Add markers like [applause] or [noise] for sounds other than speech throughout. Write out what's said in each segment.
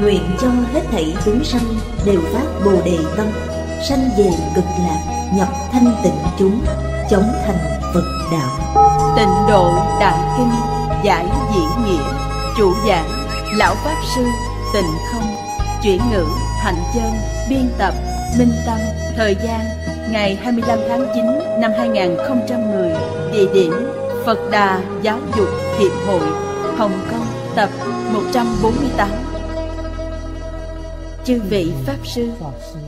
nguyện cho hết thảy chúng sanh đều phát bồ đề tâm sanh về cực lạc nhập thanh tịnh chúng chống thành phật đạo tịnh độ đại kinh giải diễn nghĩa chủ giảng lão pháp sư tịnh không chuyển ngữ hạnh chân biên tập minh tâm thời gian ngày 25 tháng 9 năm 2010 địa điểm Phật Đà Giáo dục Hiệp hội Hồng Kông tập 148 chư vị pháp sư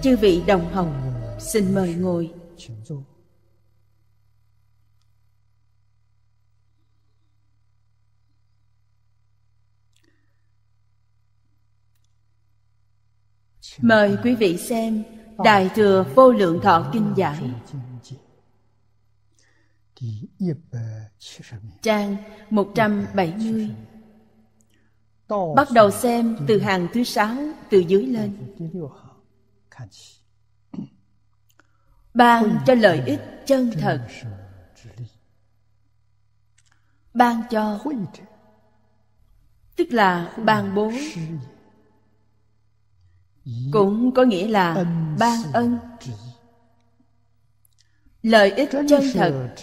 chư vị đồng hồng xin mời ngồi mời quý vị xem đại thừa vô lượng thọ kinh giải trang 170 Bắt đầu xem từ hàng thứ sáu từ dưới lên Ban cho lợi ích chân thật Ban cho Tức là ban bố Cũng có nghĩa là ban ân Lợi ích chân thật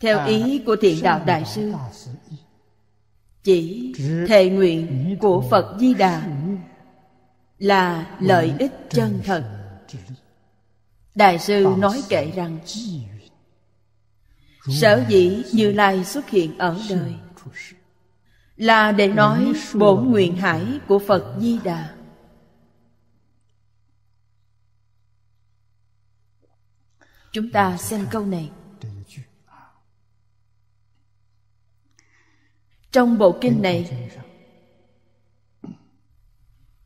Theo ý của thiện đạo Đại sư chỉ thệ nguyện của phật di đà là lợi ích chân thật đại sư nói kể rằng sở dĩ như lai xuất hiện ở đời là để nói bổn nguyện hải của phật di đà chúng ta xem câu này trong bộ kinh này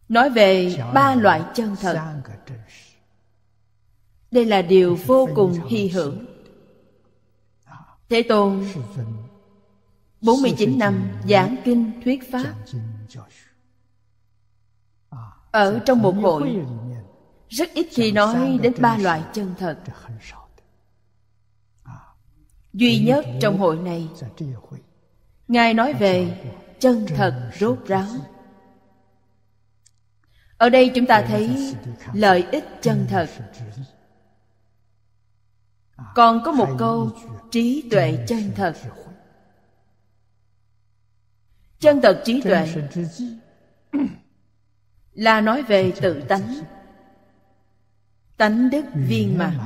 nói về ba loại chân thật đây là điều vô cùng hy hữu thế tôn 49 năm giảng kinh thuyết pháp à, ở trong một hội rất ít khi nói đến ba loại chân thật à, duy nhất trong hội này ngài nói về chân thật rốt ráo ở đây chúng ta thấy lợi ích chân thật còn có một câu trí tuệ chân thật chân thật trí tuệ là nói về tự tánh tánh đức viên mãn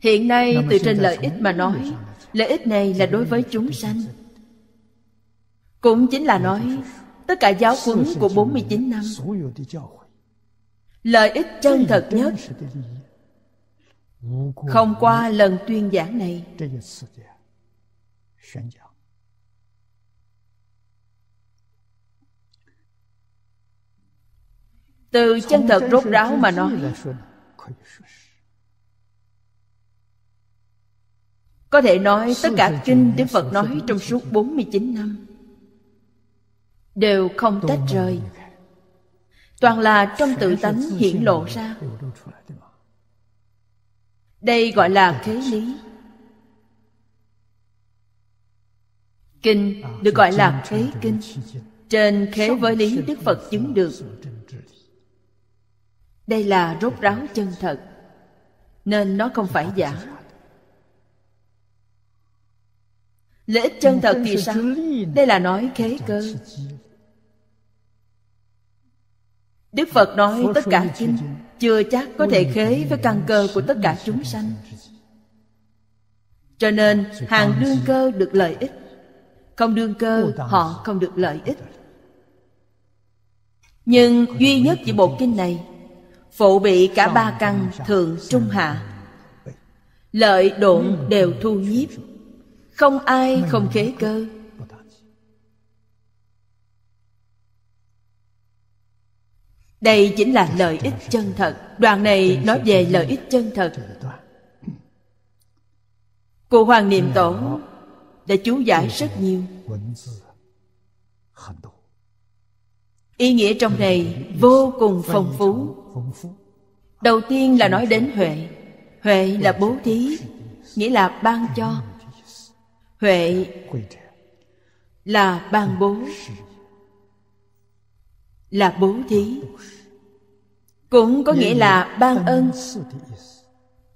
hiện nay từ trên lợi ích mà nói lợi ích này là đối với chúng sanh cũng chính là nói tất cả giáo huấn của 49 năm lợi ích chân thật nhất không qua lần tuyên giảng này từ chân thật rốt ráo mà nói Có thể nói tất cả kinh Đức Phật nói trong suốt 49 năm đều không tách rời. Toàn là trong tự tánh hiển lộ ra. Đây gọi là thế lý. Kinh được gọi là thế kinh. Trên khế với lý Đức Phật chứng được. Đây là rốt ráo chân thật. Nên nó không phải giả Lợi ích chân thật thì sao? Đây là nói khế cơ. Đức Phật nói tất cả kinh chưa chắc có thể khế với căn cơ của tất cả chúng sanh. Cho nên hàng đương cơ được lợi ích, không đương cơ họ không được lợi ích. Nhưng duy nhất chỉ bộ kinh này Phụ bị cả ba căn thượng trung hạ Lợi độn đều thu nhiếp không ai không khế cơ đây chính là lợi ích chân thật đoạn này nói về lợi ích chân thật cụ hoàng niệm tổ đã chú giải rất nhiều ý nghĩa trong này vô cùng phong phú đầu tiên là nói đến huệ huệ là bố thí nghĩa là ban cho huệ là ban bố là bố thí cũng có nghĩa là ban ơn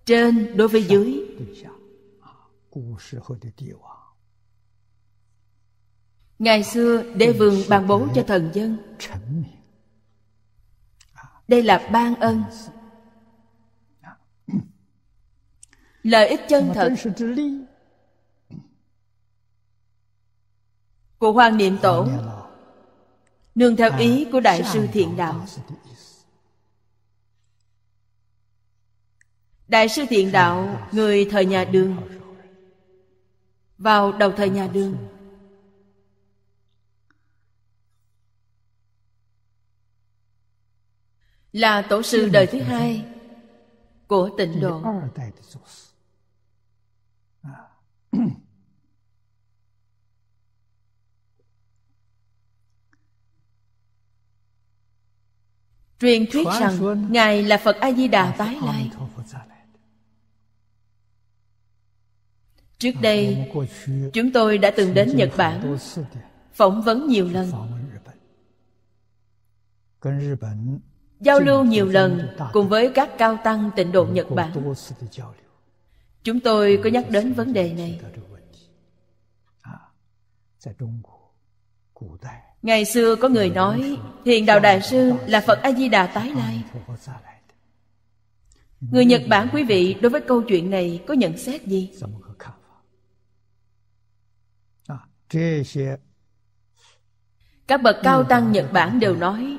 trên đối với dưới ngày xưa đế vương ban bố cho thần dân đây là ban ơn lợi ích chân thật của Hoàng Niệm Tổ nương theo ý của Đại sư Thiện Đạo. Đại sư Thiện Đạo, người thời nhà đường, vào đầu thời nhà đường, là tổ sư đời thứ hai của tịnh độ. truyền thuyết rằng ngài là phật a di đà tái lai trước đây chúng tôi đã từng đến nhật bản phỏng vấn nhiều lần giao lưu nhiều lần cùng với các cao tăng tịnh độ nhật bản chúng tôi có nhắc đến vấn đề này Ngày xưa có người nói Thiền Đạo Đại Sư là Phật A-di-đà tái lai Người Nhật Bản quý vị đối với câu chuyện này có nhận xét gì? Các bậc cao tăng Nhật Bản đều nói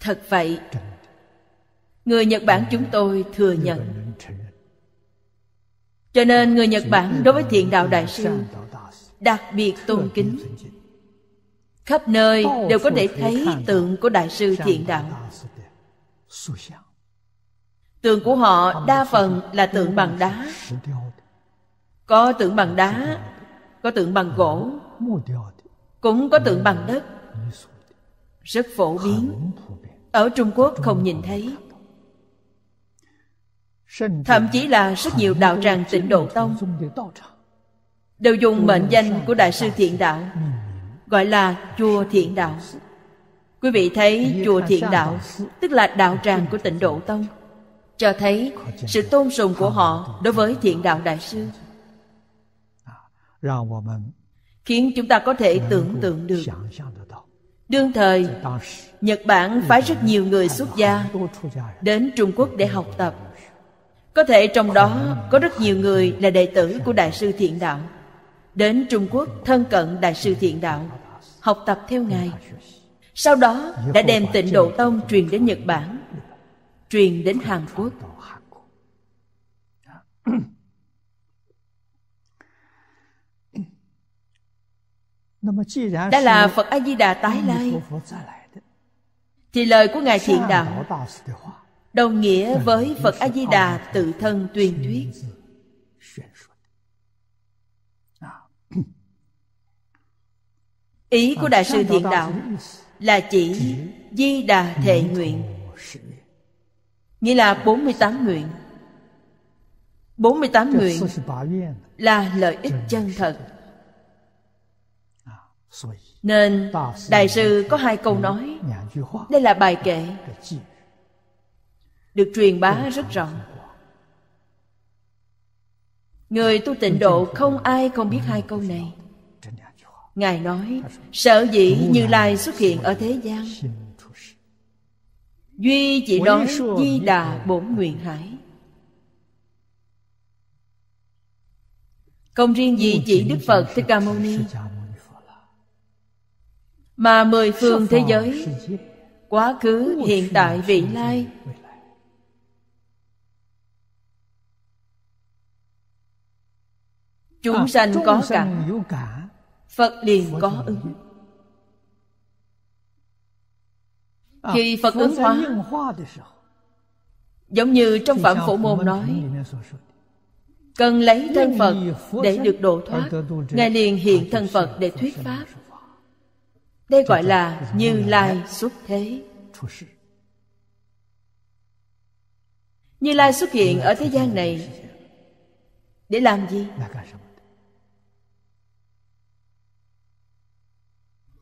Thật vậy Người Nhật Bản chúng tôi thừa nhận Cho nên người Nhật Bản đối với thiện đạo đại sư đặc biệt tôn kính khắp nơi đều có thể thấy tượng của đại sư thiện đạo tượng của họ đa phần là tượng bằng đá có tượng bằng đá có tượng bằng gỗ ờ, cũng có tượng bằng đất rất phổ biến ở trung quốc không nhìn thấy thậm chí là rất nhiều đạo tràng tịnh độ tông đều dùng mệnh danh của đại sư thiện đạo gọi là chùa thiện đạo quý vị thấy chùa thiện đạo tức là đạo tràng của tịnh độ tông cho thấy sự tôn sùng của họ đối với thiện đạo đại sư à, khiến chúng ta có thể tưởng tượng được đương thời nhật bản phái rất nhiều người xuất gia đến trung quốc để học tập có thể trong đó có rất nhiều người là đệ tử của đại sư thiện đạo Đến Trung Quốc thân cận Đại sư Thiện Đạo Học tập theo Ngài Sau đó đã đem tịnh Độ Tông truyền đến Nhật Bản Truyền đến Hàn Quốc Đã là Phật A-di-đà tái lai Thì lời của Ngài Thiện Đạo Đồng nghĩa với Phật A-di-đà tự thân tuyên thuyết ý của ờ, đại sư thiện đạo là chỉ di đà thệ nguyện nghĩa là 48 nguyện 48 nguyện là lợi ích chân thật à, nên đại sư có hai câu nói đây là bài kệ được truyền bá rất rộng người tu tịnh độ không ai không biết hai câu này ngài nói sở dĩ như lai xuất hiện ở thế gian duy chỉ đón di đà bổn nguyện hải không riêng gì chỉ đức phật thích ca mâu ni mà mười phương thế giới quá khứ hiện tại vị lai chúng sanh có cảm phật liền có ứng à, khi phật ứng hóa giống như trong phạm phổ môn nói cần lấy thân phật để được độ thoát ngài liền hiện thân phật để thuyết pháp đây gọi là như lai xuất thế như lai xuất hiện ở thế gian này để làm gì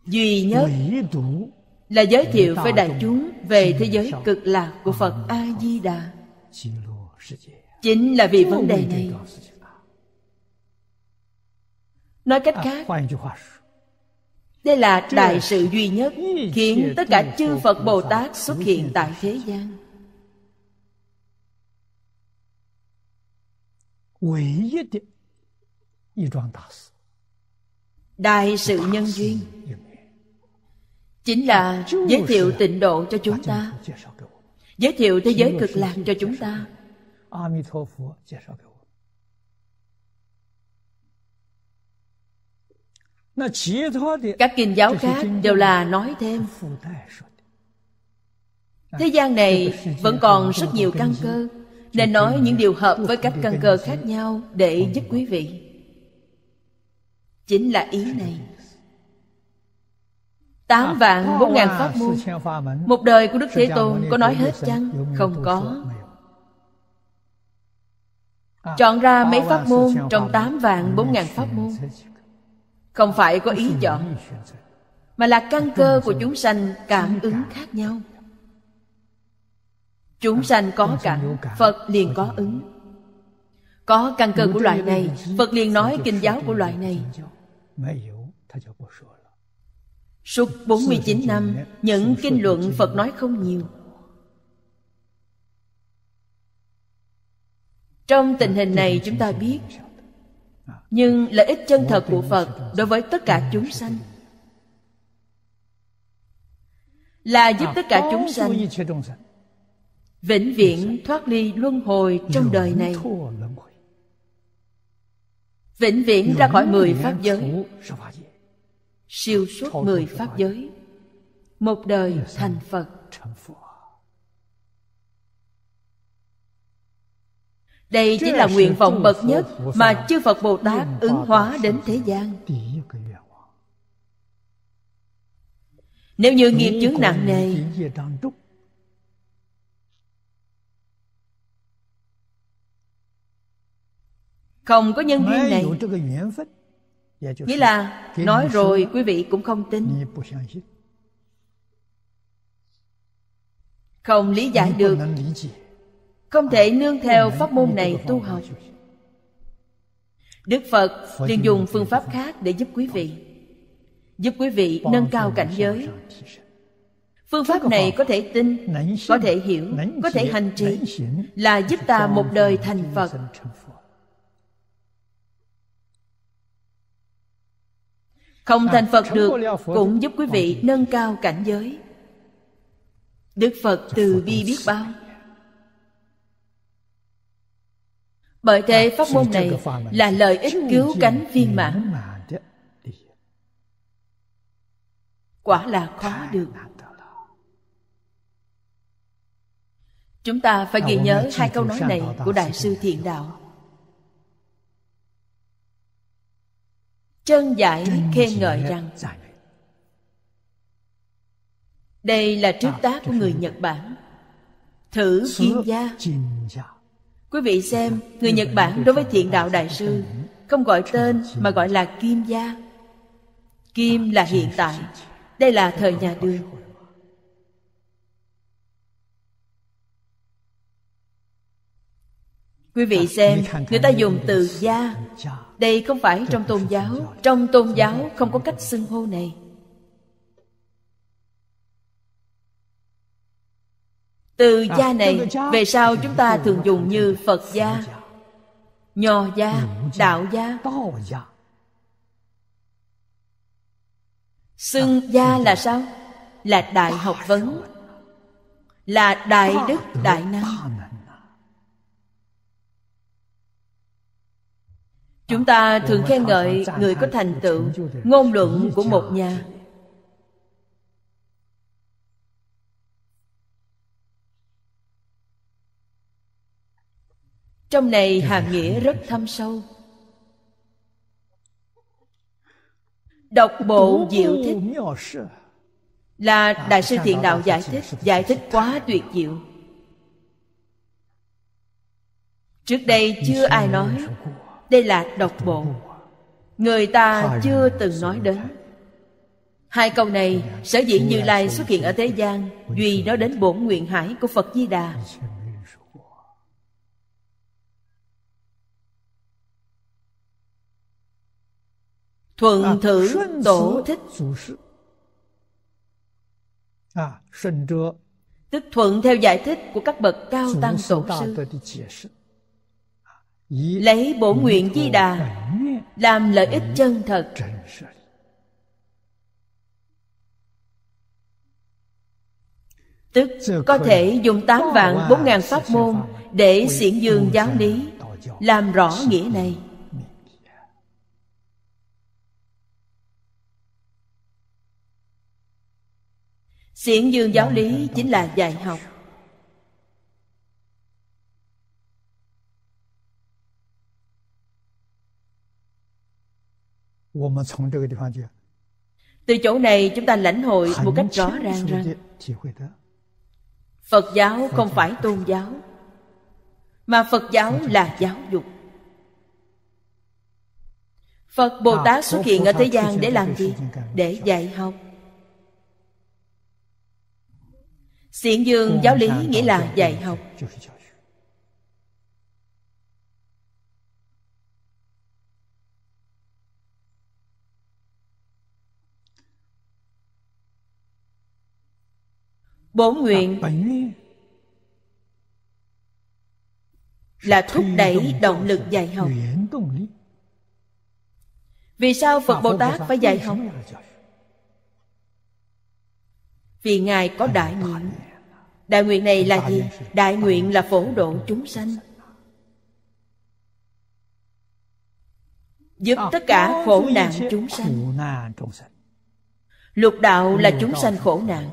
duy nhất là giới thiệu với đại chúng về thế giới cực lạc của phật a di đà chính là vì vấn đề này nói cách khác đây là đại sự duy nhất khiến tất cả chư phật bồ tát xuất hiện tại thế gian đại sự nhân duyên chính là giới thiệu tịnh độ cho chúng ta giới thiệu thế giới cực lạc cho chúng ta các kinh giáo khác đều là nói thêm thế gian này vẫn còn rất nhiều căn cơ nên nói những điều hợp với các căn cơ khác nhau để giúp quý vị chính là ý này Tám à, vạn bốn ngàn pháp môn Một đời của Đức Thế Tôn có nói hết chăng? Không có à, Chọn ra mấy pháp môn trong tám vạn bốn ngàn pháp môn Không phải có ý chọn Mà là căn cơ của chúng sanh cảm ứng khác nhau Chúng sanh có cảm, Phật liền có ứng Có căn cơ của loại này Phật liền nói kinh giáo của loại này Suốt 49 năm, những kinh luận Phật nói không nhiều. Trong tình hình này chúng ta biết Nhưng lợi ích chân thật của Phật đối với tất cả chúng sanh Là giúp tất cả chúng sanh Vĩnh viễn thoát ly luân hồi trong đời này Vĩnh viễn ra khỏi mười pháp giới siêu suốt mười pháp giới một đời thành phật đây chính là nguyện vọng bậc nhất mà chư phật bồ tát ứng hóa đến thế gian nếu như nghiệp chứng nặng nề không có nhân duyên này Dạ, Nghĩa là nói rồi quý vị cũng không tin Không lý giải được Không thể à, nương theo pháp môn này tu học Đức Phật liền dùng phương pháp khác để giúp quý vị Giúp quý vị nâng cao cảnh giới Phương pháp này có thể tin, có thể hiểu, có thể hành trì Là giúp ta một đời thành Phật không à, thành phật được cũng giúp quý ờ, vị nâng cao cảnh giới đức phật từ bi biết bao bởi à, thế pháp môn này là lợi ích cứu cánh viên mãn quả là khó được chúng ta phải ghi à, nhớ hai câu nói này của đại sư thiện đạo chân giải khen ngợi rằng đây là trước à, tác của người nhật bản thử kim gia quý vị xem người nhật bản đối với thiện đạo đại sư không gọi tên mà gọi là kim gia kim à, là hiện tại đây là thời nhà đường quý vị à, xem người ta dùng từ gia đây không phải trong tôn giáo trong tôn giáo không có cách xưng hô này từ gia à. này về sau chúng ta thường dùng như phật gia nho gia ừ, ừ, ừ. đạo gia dạ. xưng à. gia là sao là đại học vấn là đại đức đại năng chúng ta thường khen ngợi người có thành tựu ngôn luận của một nhà trong này hàm nghĩa rất thâm sâu độc bộ diệu thích là đại sư thiện đạo giải thích giải thích quá tuyệt diệu trước đây chưa ai nói đây là độc bộ người ta chưa từng nói đến hai câu này sở dĩ như lai xuất hiện ở thế gian duy nó đến bổn nguyện hải của phật di đà thuận à, thử tổ thích à, tức thuận theo giải thích của các bậc cao tăng tổ sư lấy bổ nguyện di đà làm lợi ích chân thật tức có thể dùng tám vạn bốn ngàn pháp môn để xiển dương giáo lý làm rõ nghĩa này xiển dương giáo lý chính là dạy học từ chỗ này chúng ta lãnh hội một cách rõ ràng rằng phật giáo không phải tôn giáo mà phật giáo là giáo dục phật bồ à, tát xuất hiện ở thế gian để làm gì để dạy học Xiển dương giáo lý nghĩa là dạy học bổn nguyện là thúc đẩy động lực dạy học vì sao phật bồ tát phải dạy học vì ngài có đại nguyện đại nguyện này là gì đại nguyện là phổ độ chúng sanh giúp tất cả khổ nạn chúng sanh lục đạo là chúng sanh khổ nạn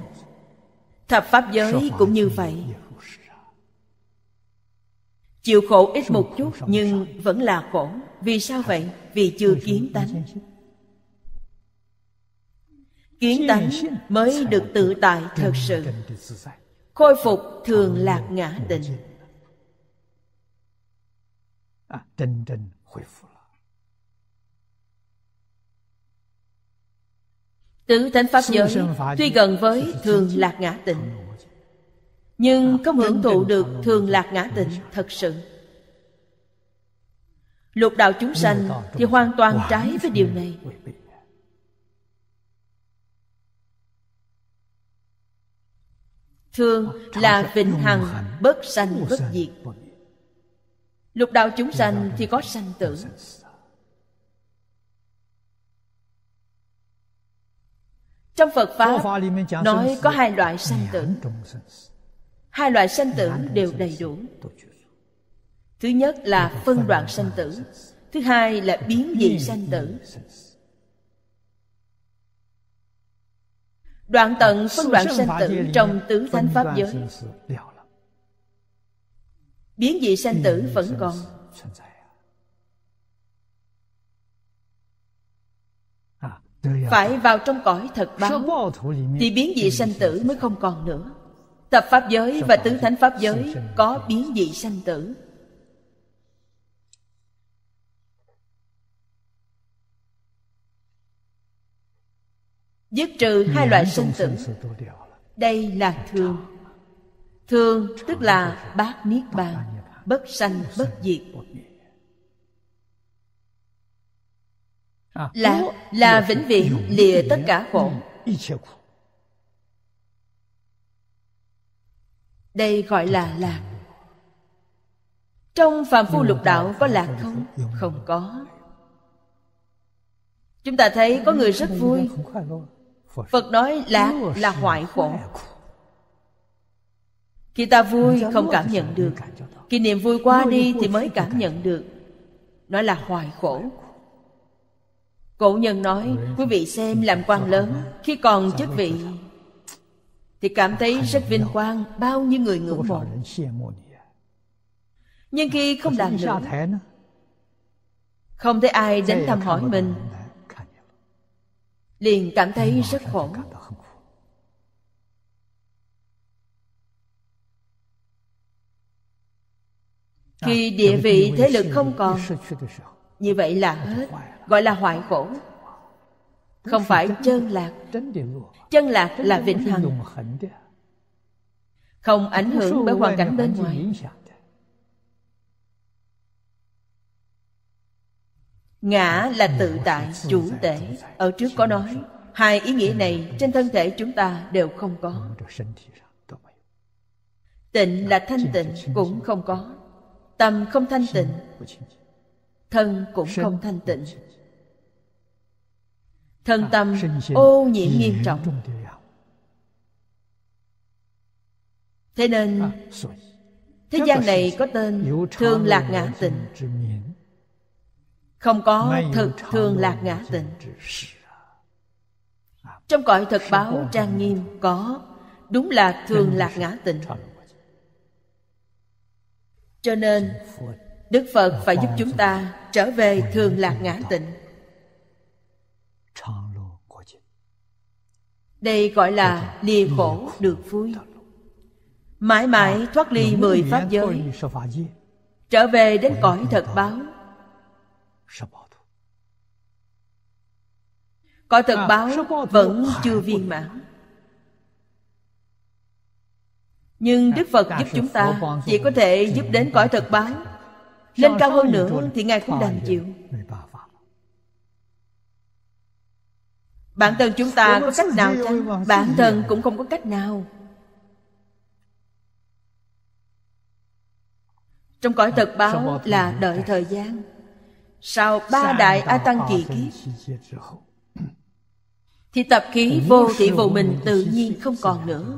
thập pháp giới cũng như vậy chịu khổ ít một chút nhưng vẫn là khổ vì sao vậy vì chưa kiến tánh kiến tánh mới được tự tại thật sự khôi phục thường lạc ngã định 啊，真正恢复了。Tứ thánh Pháp giới tuy gần với thường lạc ngã tịnh Nhưng không hưởng thụ được thường lạc ngã tịnh thật sự Lục đạo chúng sanh thì hoàn toàn trái với điều này thường là vĩnh hằng, bất sanh, bất diệt Lục đạo chúng sanh thì có sanh tử trong phật pháp nói có hai loại sanh tử hai loại sanh tử đều đầy đủ thứ nhất là phân đoạn sanh tử thứ hai là biến dị sanh tử đoạn tận ờ, phân đoạn sanh tử trong tứ thánh pháp giới biến dị sanh tử vẫn còn phải vào trong cõi thật báo thì biến dị sanh tử mới không còn nữa tập pháp giới và tứ thánh pháp giới có biến dị sanh tử dứt trừ hai loại sanh tử đây là thường thường tức là bát niết bàn bất sanh bất diệt À. là là dạ. vĩnh viễn lìa tất cả khổ đây gọi là lạc trong phàm phu lục đạo có lạc không không có chúng ta thấy có người rất vui phật nói lạc là hoại khổ khi ta vui không cảm nhận được khi niềm vui qua đi thì mới cảm nhận được nó là hoài khổ Cổ nhân nói Quý vị xem làm quan lớn Khi còn chức vị Thì cảm thấy rất vinh quang Bao nhiêu người ngưỡng mộ Nhưng khi không làm nữa Không thấy ai đến thăm hỏi mình Liền cảm thấy rất khổ Khi à, địa vị thế lực không còn như vậy là hết gọi là hoại khổ không phải chân lạc chân lạc là vĩnh hằng không ảnh hưởng bởi hoàn cảnh bên ngoài ngã là tự tại chủ tể ở trước có nói hai ý nghĩa này trên thân thể chúng ta đều không có tịnh là thanh tịnh cũng không có tâm không thanh tịnh thân cũng không thanh tịnh thân à, tâm ô nhiễm nghiêm trọng thế nên à, thế gian này có tên thường lạc ngã tịnh không có thực thường lạc ngã tịnh à, trong cõi thật báo trang nghiêm có đúng là thường lạc ngã tịnh cho nên đức phật phải giúp chúng ta trở về thường lạc ngã tịnh đây gọi là lìa khổ được vui mãi mãi thoát ly mười pháp giới trở về đến cõi thật báo cõi thật báo vẫn chưa viên mãn nhưng đức phật giúp chúng ta chỉ có thể giúp đến cõi thật báo lên cao hơn nữa thì ngài cũng đành chịu bản thân chúng ta có cách nào chăng bản thân cũng không có cách nào trong cõi ờ, thật báo là đợi thời gian sau ba đại a tăng kỳ kiếp thì tập khí vô thị vô mình tự nhiên không còn nữa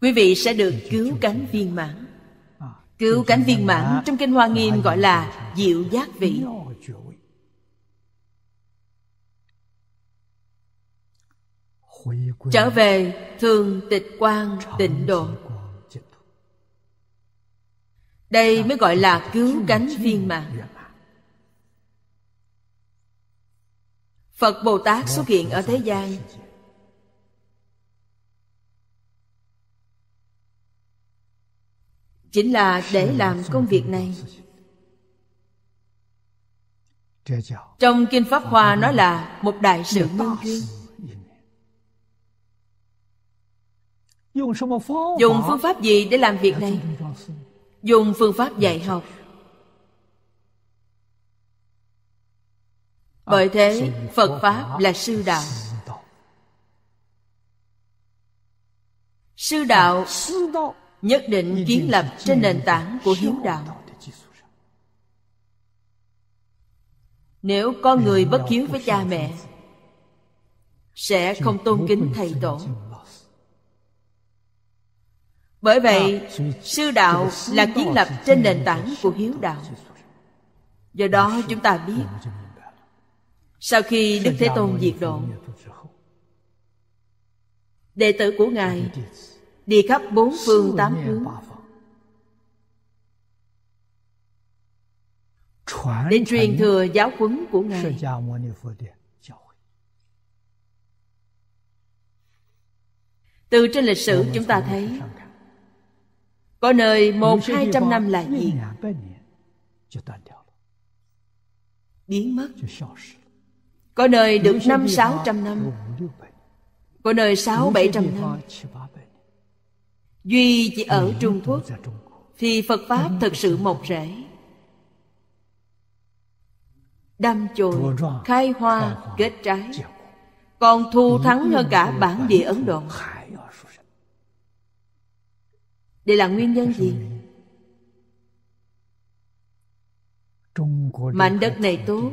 quý vị sẽ được cứu cánh viên mãn Cứu cánh viên mãn trong kinh Hoa Nghiêm gọi là diệu giác vị Trở về thường tịch quan tịnh độ Đây mới gọi là cứu cánh viên mãn Phật Bồ Tát xuất hiện ở thế gian chính là để làm công việc này trong kinh pháp hoa nó là một đại sự nhân duyên dùng phương pháp gì để làm việc này dùng phương pháp dạy học bởi thế phật pháp là sư đạo sư đạo nhất định kiến lập trên nền tảng của hiếu đạo nếu con người bất hiếu với cha mẹ sẽ không tôn kính thầy tổ bởi vậy sư đạo là kiến lập trên nền tảng của hiếu đạo do đó chúng ta biết sau khi đức thế tôn diệt độ đệ tử của ngài đi khắp bốn phương tám hướng để truyền thừa giáo huấn của ngài từ trên lịch sử chúng ta thấy có nơi một hai trăm năm là gì biến mất có nơi được năm sáu trăm năm có nơi sáu bảy trăm năm duy chỉ ở trung quốc thì phật pháp thật sự mộc rễ đâm chồi khai hoa kết trái còn thu thắng hơn cả bản địa ấn độ đây là nguyên nhân gì mảnh đất này tốt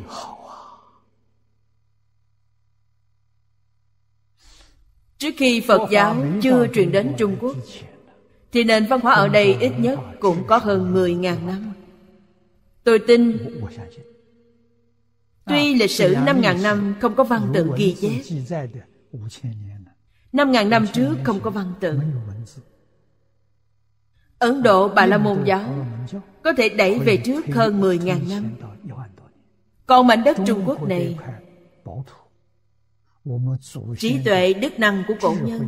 trước khi phật giáo chưa truyền đến trung quốc thì nền văn hóa ở đây ít nhất cũng có hơn 10.000 năm. Tôi tin Tuy lịch sử 5.000 năm không có văn tự ghi chép 5.000 năm trước không có văn tự Ấn Độ Bà La Môn giáo có thể đẩy về trước hơn 10.000 năm. Còn mảnh đất Trung Quốc này, trí tuệ đức năng của cổ nhân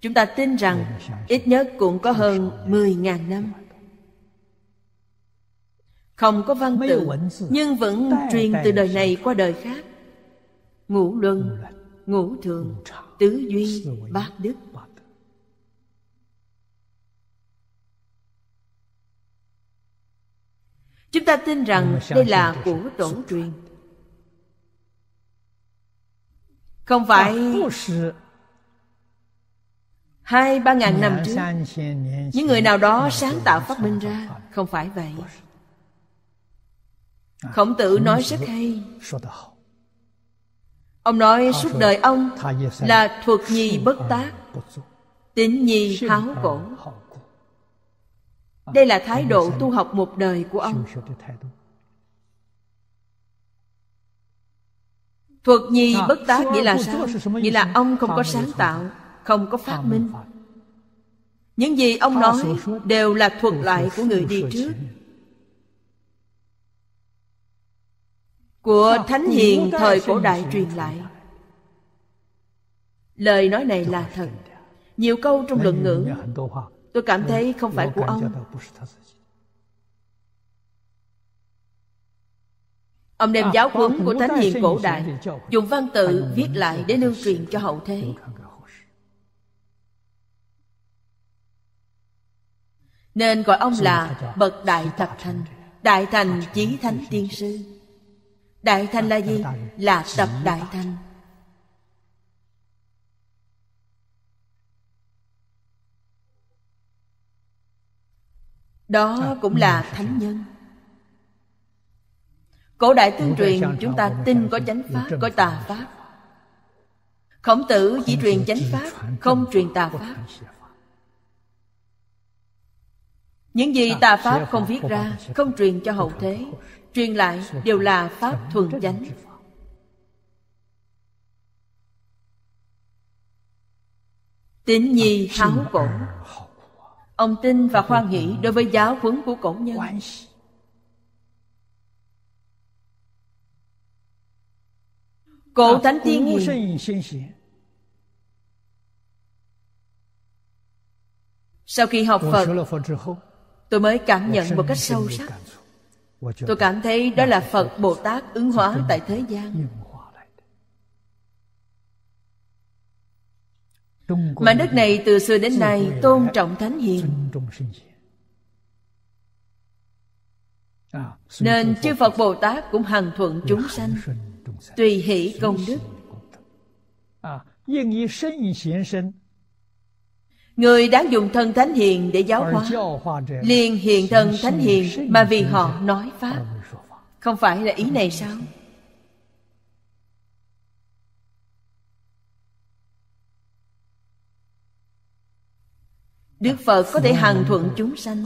Chúng ta tin rằng ít nhất cũng có hơn 10.000 năm. Không có văn tự, nhưng vẫn truyền từ đời này qua đời khác. Ngũ luân, ngũ thường, tứ duy, bát đức. Chúng ta tin rằng đây là của tổ truyền Không phải hai ba ngàn năm trước những người nào đó sáng tạo phát minh ra không phải vậy khổng tử nói rất hay ông nói suốt đời ông là thuật nhi bất tác tín nhi háo cổ đây là thái độ tu học một đời của ông thuật nhi bất tác nghĩa là sao nghĩa là ông không có sáng tạo không có phát minh những gì ông nói đều là thuật lại của người đi trước của thánh hiền thời cổ đại truyền lại lời nói này là thật nhiều câu trong luận ngữ tôi cảm thấy không phải của ông ông đem à, giáo huấn của thánh hiền cổ đại dùng văn tự viết lại để lưu truyền cho hậu thế nên gọi ông là bậc đại thật thành đại thành chí thánh tiên sư đại thành là gì là tập đại thành đó cũng là thánh nhân cổ đại tương truyền chúng ta tin có chánh pháp có tà pháp khổng tử chỉ truyền chánh pháp không truyền tà pháp những gì tà pháp không viết ra không truyền cho hậu thế truyền lại đều là pháp thuần chánh tín nhi háo cổ ông tin và khoan hỷ đối với giáo huấn của cổ nhân cổ thánh tiên hiền sau khi học phật tôi mới cảm nhận một cách sâu sắc tôi cảm thấy đó là phật bồ tát ứng hóa tại thế gian mà đất này từ xưa đến nay tôn trọng thánh hiền à, nên chư phật bồ tát cũng hằng thuận chúng sanh tùy hỷ công đức Người đã dùng thân thánh hiền để giáo hóa liền hiện thân thánh hiền mà vì họ nói Pháp Không phải là ý này sao? Đức Phật có thể hằng thuận chúng sanh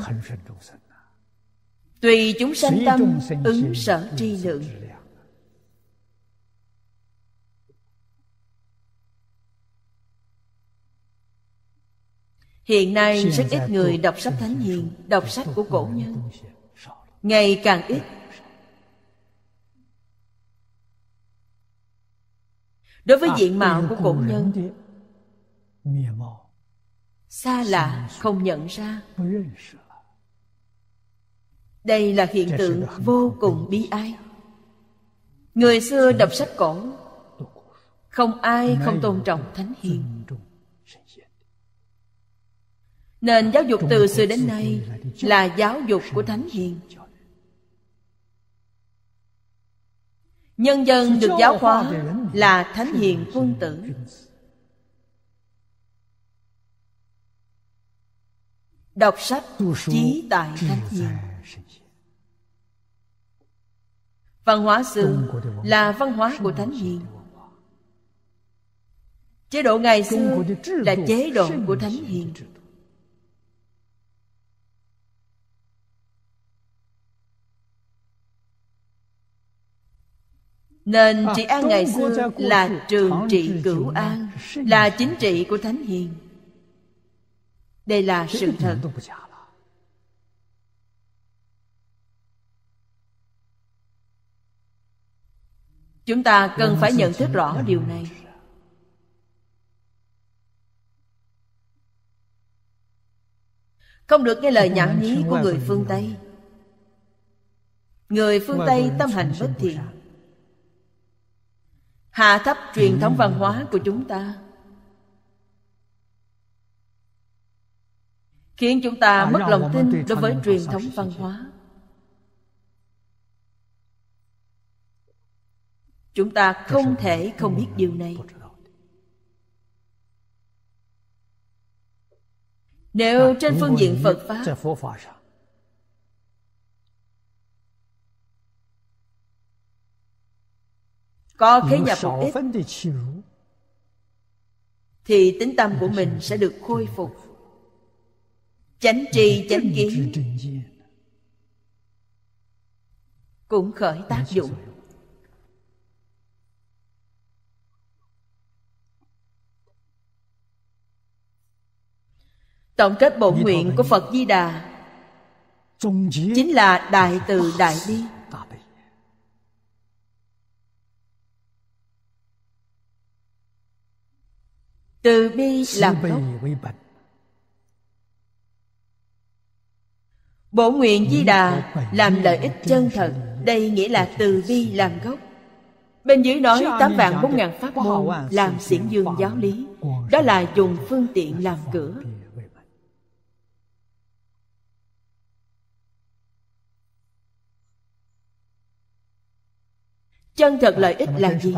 Tùy chúng sanh tâm ứng sở tri lượng hiện nay rất ít người đọc sách thánh hiền đọc sách của cổ nhân ngày càng ít đối với diện mạo của cổ nhân xa lạ không nhận ra đây là hiện tượng vô cùng bi ai người xưa đọc sách cổ không ai không tôn trọng thánh hiền Nền giáo dục từ xưa đến nay là giáo dục của Thánh Hiền. Nhân dân được giáo khoa là Thánh Hiền quân tử. Đọc sách Chí Tại Thánh Hiền Văn hóa xưa là văn hóa của Thánh Hiền Chế độ ngày xưa là chế độ của Thánh Hiền Nên trị à, an ngày xưa là trường trị cửu an Là chính trị của Thánh Hiền Đây là sự thật Chúng ta cần phải nhận thức rõ điều này Không được nghe lời nhảm nhí của người phương Tây Người phương Tây tâm hành bất thiện hạ thấp truyền thống văn hóa của chúng ta khiến chúng ta mất lòng tin đối với truyền thống văn hóa chúng ta không thể không biết điều này nếu trên phương diện phật pháp có khế nhập một ít thì tính tâm của mình sẽ được khôi phục chánh tri chánh kiến cũng khởi tác dụng tổng kết bổn nguyện của phật di đà chính là đại từ đại bi từ bi làm gốc bổ nguyện di đà làm lợi ích chân thật đây nghĩa là từ bi làm gốc bên dưới nói tám vạn bốn ngàn pháp môn làm xiển dương giáo lý đó là dùng phương tiện làm cửa chân thật lợi ích là gì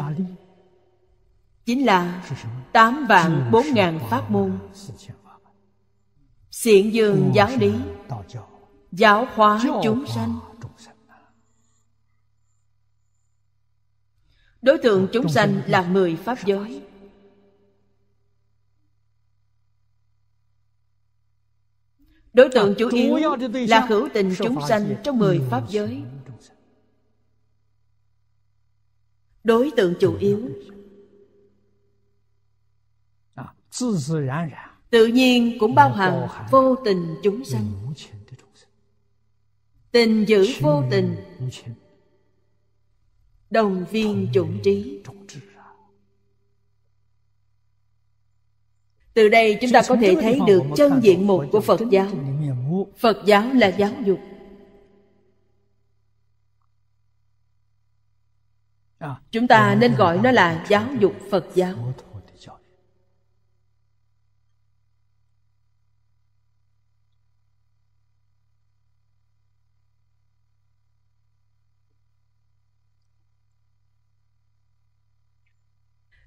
chính là tám vạn bốn ngàn pháp môn xiển dương giáo lý giáo hóa chúng sanh đối tượng chúng sanh là mười pháp giới đối tượng chủ yếu là hữu tình chúng sanh trong mười pháp giới đối tượng chủ yếu tự nhiên cũng bao hàm vô tình chúng sanh tình giữ vô tình đồng viên chủng trí từ đây chúng ta có thể thấy được chân diện mục của phật giáo phật giáo là giáo dục à. chúng ta nên gọi nó là giáo dục phật giáo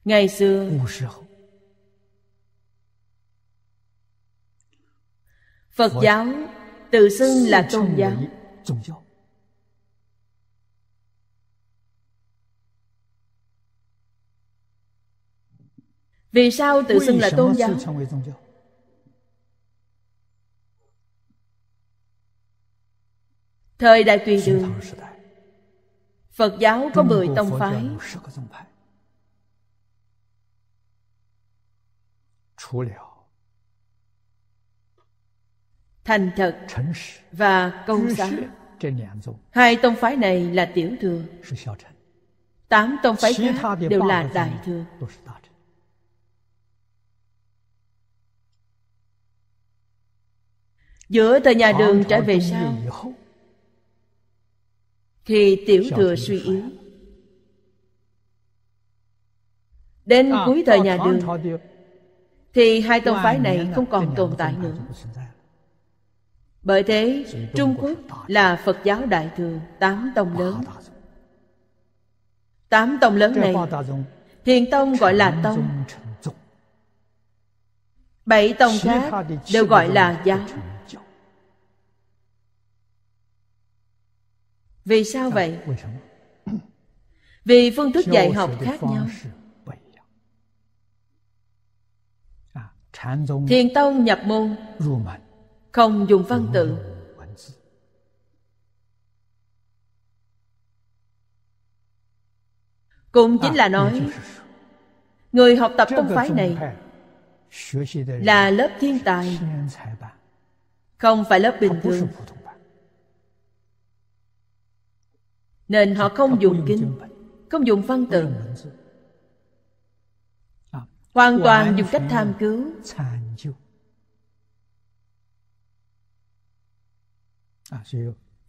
Ngày xưa Phật giáo tự xưng là tôn giáo Vì sao tự xưng là tôn giáo? Thời đại tùy đường Phật giáo có mười tông phái thành thật và công giáo hai tông phái này là tiểu thừa tám tông phái khác đều là đại thừa giữa thời nhà đường trở về sau thì tiểu thừa suy yếu đến à, cuối thời nhà đường thì hai tông phái này không còn tồn tại nữa bởi thế trung quốc là phật giáo đại thừa tám tông lớn tám tông lớn này thiền tông gọi là tông bảy tông khác đều gọi là giáo vì sao vậy vì phương thức dạy học khác nhau thiền tông nhập môn không dùng văn tự cũng chính à, là nói người học tập tông phái này là lớp thiên tài không phải lớp bình thường nên họ không dùng kinh không dùng văn tự hoàn toàn dùng cách tham cứu à,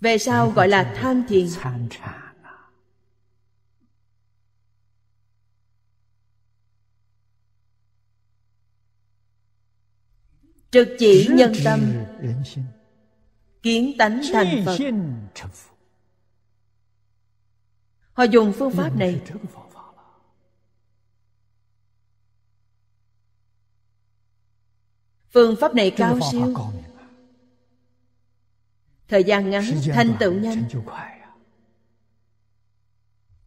về sau gọi là tham thiền trực chỉ nhân tâm kiến tánh thành phật họ dùng phương pháp này phương pháp này cao siêu thời gian ngắn thành tựu nhanh à.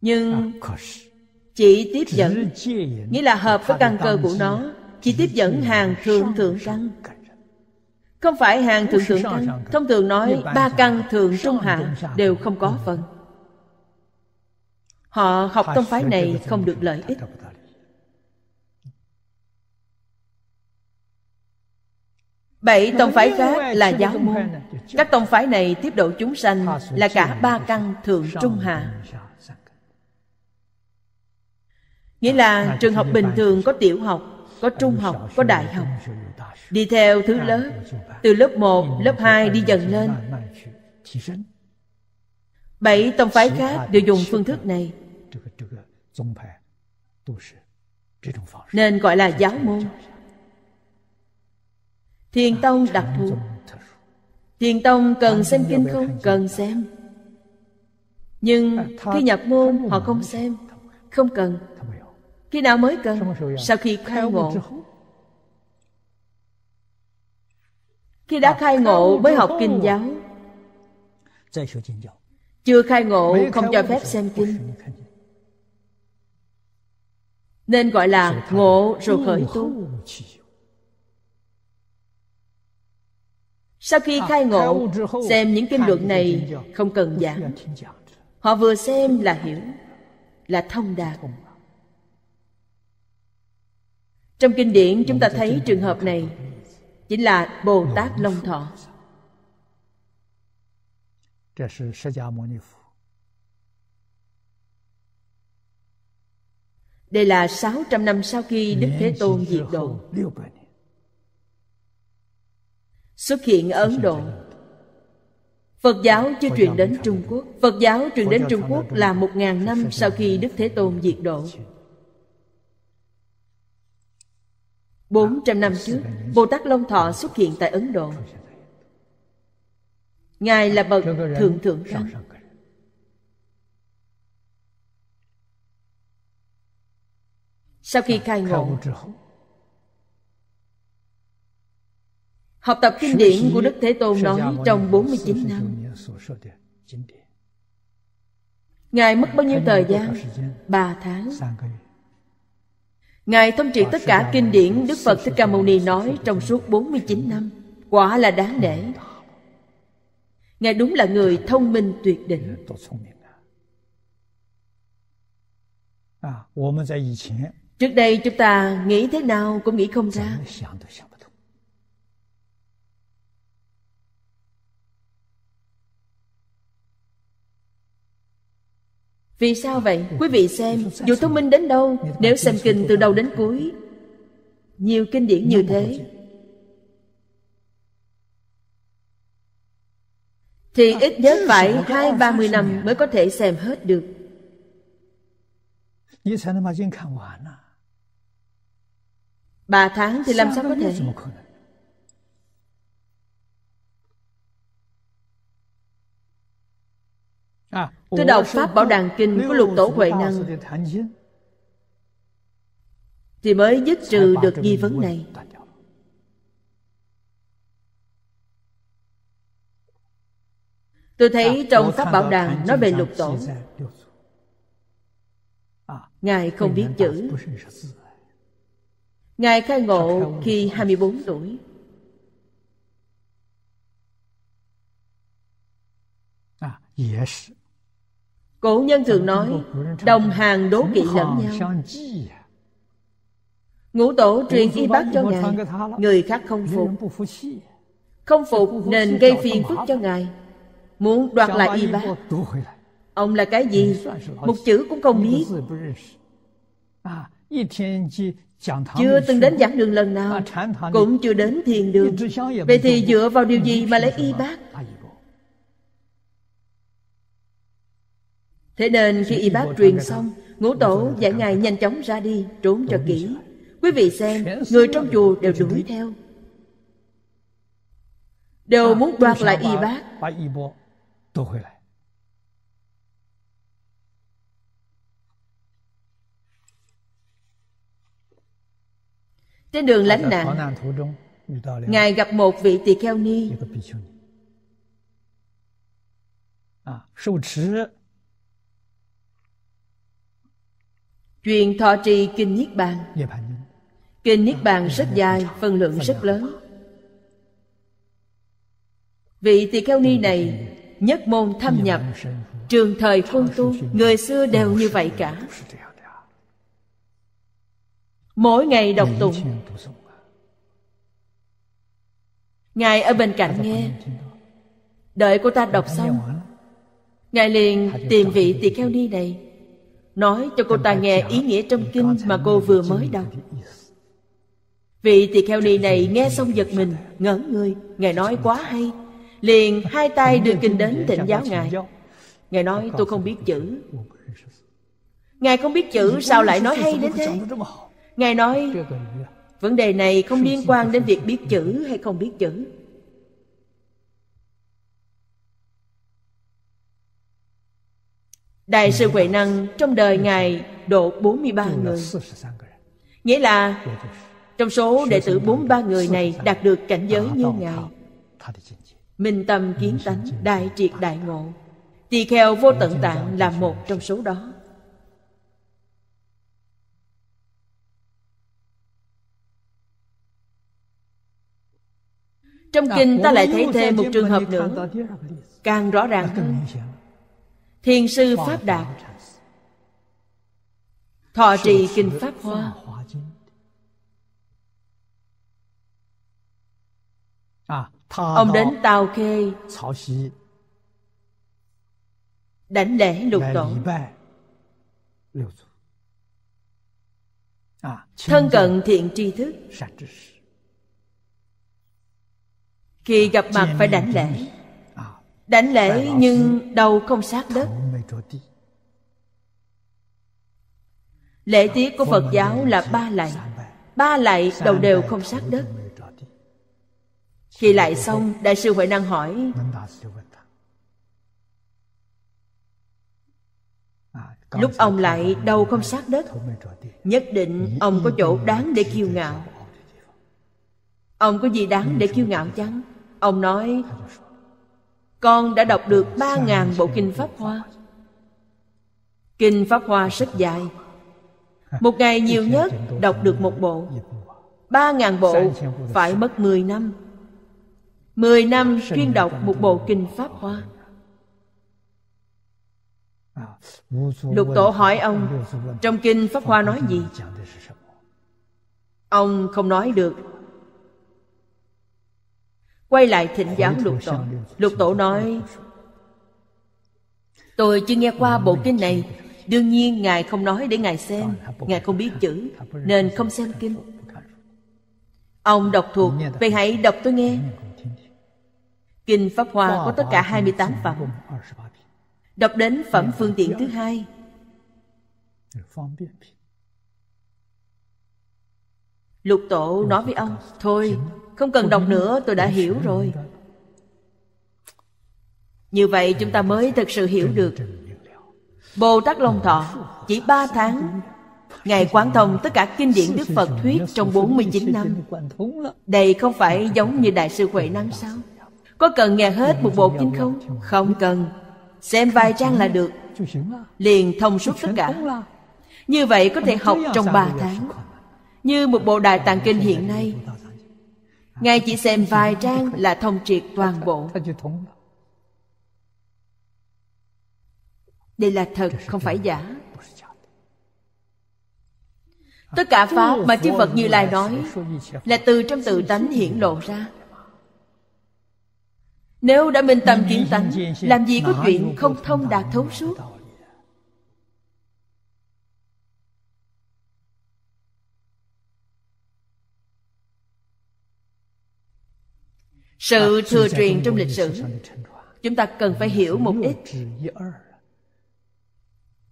nhưng chỉ tiếp dẫn nghĩa là hợp với căn cơ của nó chỉ tiếp dẫn hàng thượng thượng căn không phải hàng thượng thượng căn thông thường nói ba căn thượng trung hạ đều không có ừ. phần họ học tông phái này không được lợi ích Bảy tông phái khác là giáo môn Các tông phái này tiếp độ chúng sanh Là cả ba căn thượng trung hạ Nghĩa là trường học bình thường có tiểu học Có trung học, có đại học Đi theo thứ lớp Từ lớp 1, lớp 2 đi dần lên Bảy tông phái khác đều dùng phương thức này Nên gọi là giáo môn thiền tông đặc thù thiền tông cần xem kinh không cần xem nhưng à, khi nhập môn họ không xem không cần khi nào mới cần sau khi khai ngộ khi đã à, khai ngộ mới học kinh giáo chưa khai ngộ không cho phép xem kinh nên gọi là ngộ rồi khởi tu sau khi khai ngộ xem những kinh luận này không cần giảng họ vừa xem là hiểu là thông đạt trong kinh điển chúng ta thấy trường hợp này chính là bồ tát long thọ đây là 600 năm sau khi Đức Thế Tôn diệt độ xuất hiện ở ấn độ Phật giáo chưa truyền đến Trung Quốc Phật giáo truyền đến Trung Quốc là một ngàn năm sau khi Đức Thế Tôn diệt độ 400 năm trước Bồ Tát Long Thọ xuất hiện tại Ấn Độ Ngài là bậc Thượng Thượng Tăng Sau khi khai ngộ Học tập kinh điển của Đức Thế Tôn nói trong 49 năm. Ngài mất bao nhiêu thời gian? Ba tháng. Ngài thông trị tất cả kinh điển Đức Phật Thích Ca Mâu Ni nói trong suốt 49 năm. Quả là đáng nể. Ngài đúng là người thông minh tuyệt đỉnh. À. À, Trước đây chúng ta nghĩ thế nào cũng nghĩ không ra. Vì sao vậy? Quý vị xem, dù thông minh đến đâu, nếu xem kinh từ đầu đến cuối, nhiều kinh điển như thế, thì ít nhất phải hai ba mươi năm mới có thể xem hết được. À? Ba tháng thì làm sao có thể? Tôi đọc Pháp Bảo Đàn Kinh của lục tổ Huệ Năng Thì mới dứt trừ được nghi vấn này Tôi thấy à, trong Pháp Bảo Đàn nói về lục tổ à, Ngài không biết chữ Ngài khai ngộ khi 24 tuổi à, Cổ nhân thường nói Đồng hàng đố kỵ lẫn nhau Ngũ tổ truyền y bác cho Ngài Người khác không phục Không phục nên gây phiền phức cho Ngài Muốn đoạt lại y bác Ông là cái gì Một chữ cũng không biết chưa từng đến giảng đường lần nào cũng chưa đến thiền đường vậy thì dựa vào điều gì mà lấy y bác Thế nên khi y bác truyền xong Ngũ tổ dạy ngài nhanh chóng ra đi Trốn cho kỹ Quý vị xem Người trong chùa đều đuổi theo Đều muốn đoạt lại y bác Trên đường lánh nạn Ngài gặp một vị tỳ kheo ni chuyện thọ trì Kinh Niết Bàn dạ, Kinh Niết Bàn rất dài, phần lượng rất lớn Vị tỳ kheo ni này nhất môn thâm nhập Trường thời khôn tu, người xưa đều như vậy cả dạ. Mỗi ngày đọc tụng Ngài ở bên cạnh dạ, nghe Đợi cô ta đọc xong Ngài liền tìm vị tỳ kheo ni này nói cho cô ta nghe ý nghĩa trong kinh mà cô vừa mới đọc vị tỳ kheo ni này nghe xong giật mình ngẩn người ngài nói quá hay liền hai tay đưa kinh đến thịnh giáo ngài ngài nói tôi không biết chữ ngài không biết chữ sao lại nói hay đến thế ngài nói vấn đề này không liên quan đến việc biết chữ hay không biết chữ Đại sư Huệ Năng trong đời Ngài độ 43 người Nghĩa là trong số đệ tử 43 người này đạt được cảnh giới như Ngài Minh tâm kiến tánh đại triệt đại ngộ Tỳ kheo vô tận tạng là một trong số đó Trong à, kinh ta lại thấy thêm một trường hợp nữa Càng rõ ràng hơn thiên sư pháp đạt thọ trì kinh pháp hoa à, ông đến tào khê đánh lễ lục tổ à, thân cận thiện tri thức khi gặp mặt phải đánh lễ Đảnh lễ nhưng đầu không sát đất Lễ tiết của Phật giáo là ba lạy Ba lạy đầu đều không sát đất Khi lại xong, Đại sư Huệ Năng hỏi à, Lúc ông lại đầu không sát đất Nhất định ông có chỗ đáng để kiêu ngạo Ông có gì đáng để kiêu ngạo chăng? Ông nói con đã đọc được ba ngàn bộ kinh pháp hoa kinh pháp hoa rất dài một ngày nhiều nhất đọc được một bộ ba ngàn bộ phải mất mười năm mười năm chuyên đọc một bộ kinh pháp hoa à, lục tổ hỏi ông trong kinh pháp hoa nói gì ông không nói được quay lại thịnh giáo lục tổ lục tổ nói tôi chưa nghe qua bộ kinh này đương nhiên ngài không nói để ngài xem ngài không biết chữ nên không xem kinh ông đọc thuộc vậy hãy đọc tôi nghe kinh pháp hoa có tất cả 28 phẩm đọc đến phẩm phương tiện thứ hai lục tổ nói với ông thôi không cần đọc nữa tôi đã hiểu rồi Như vậy chúng ta mới thực sự hiểu được Bồ Tát Long Thọ Chỉ ba tháng Ngài quán thông tất cả kinh điển Đức Phật thuyết trong 49 năm Đây không phải giống như Đại sư Huệ Năng sao? Có cần nghe hết một bộ kinh không? Không cần Xem vài trang là được Liền thông suốt tất cả Như vậy có thể học trong ba tháng Như một bộ đài Tạng Kinh hiện nay Ngài chỉ xem vài trang là thông triệt toàn bộ Đây là thật, không phải giả Tất cả Pháp mà chư Phật Như Lai nói Là từ trong tự tánh hiển lộ ra Nếu đã minh tâm kiến tánh Làm gì có chuyện không thông đạt thấu suốt sự ờ, thừa truyền trong lịch sử chúng ta cần phải hiểu một ít